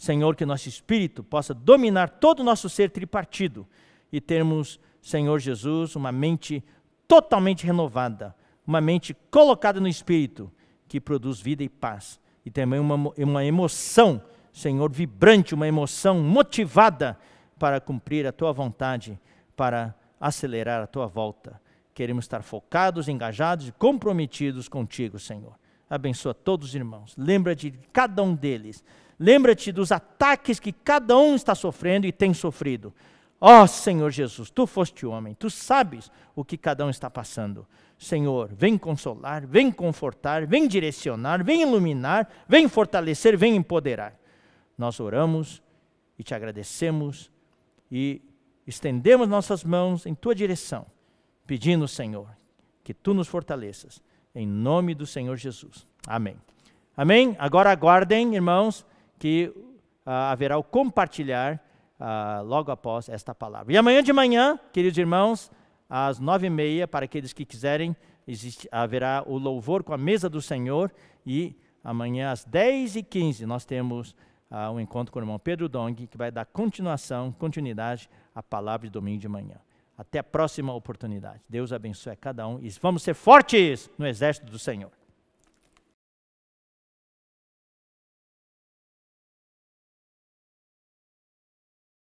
Senhor, que nosso espírito possa dominar todo o nosso ser tripartido e termos, Senhor Jesus, uma mente totalmente renovada, uma mente colocada no espírito que produz vida e paz, e também uma, uma emoção, Senhor, vibrante, uma emoção motivada para cumprir a tua vontade, para acelerar a tua volta. Queremos estar focados, engajados e comprometidos contigo, Senhor. Abençoa todos os irmãos. Lembra de cada um deles. Lembra-te dos ataques que cada um está sofrendo e tem sofrido. Ó oh, Senhor Jesus, tu foste homem, tu sabes o que cada um está passando. Senhor, vem consolar, vem confortar, vem direcionar, vem iluminar, vem fortalecer, vem empoderar. Nós oramos e te agradecemos e estendemos nossas mãos em tua direção, pedindo, Senhor, que tu nos fortaleças, em nome do Senhor Jesus. Amém. Amém? Agora aguardem, irmãos, que ah, haverá o compartilhar ah, logo após esta palavra. E amanhã de manhã, queridos irmãos, às nove e meia, para aqueles que quiserem, existe, haverá o louvor com a mesa do Senhor e amanhã às dez e quinze nós temos ah, um encontro com o irmão Pedro Dong, que vai dar continuação, continuidade à palavra de domingo de manhã. Até a próxima oportunidade. Deus abençoe a cada um e vamos ser fortes no exército do Senhor.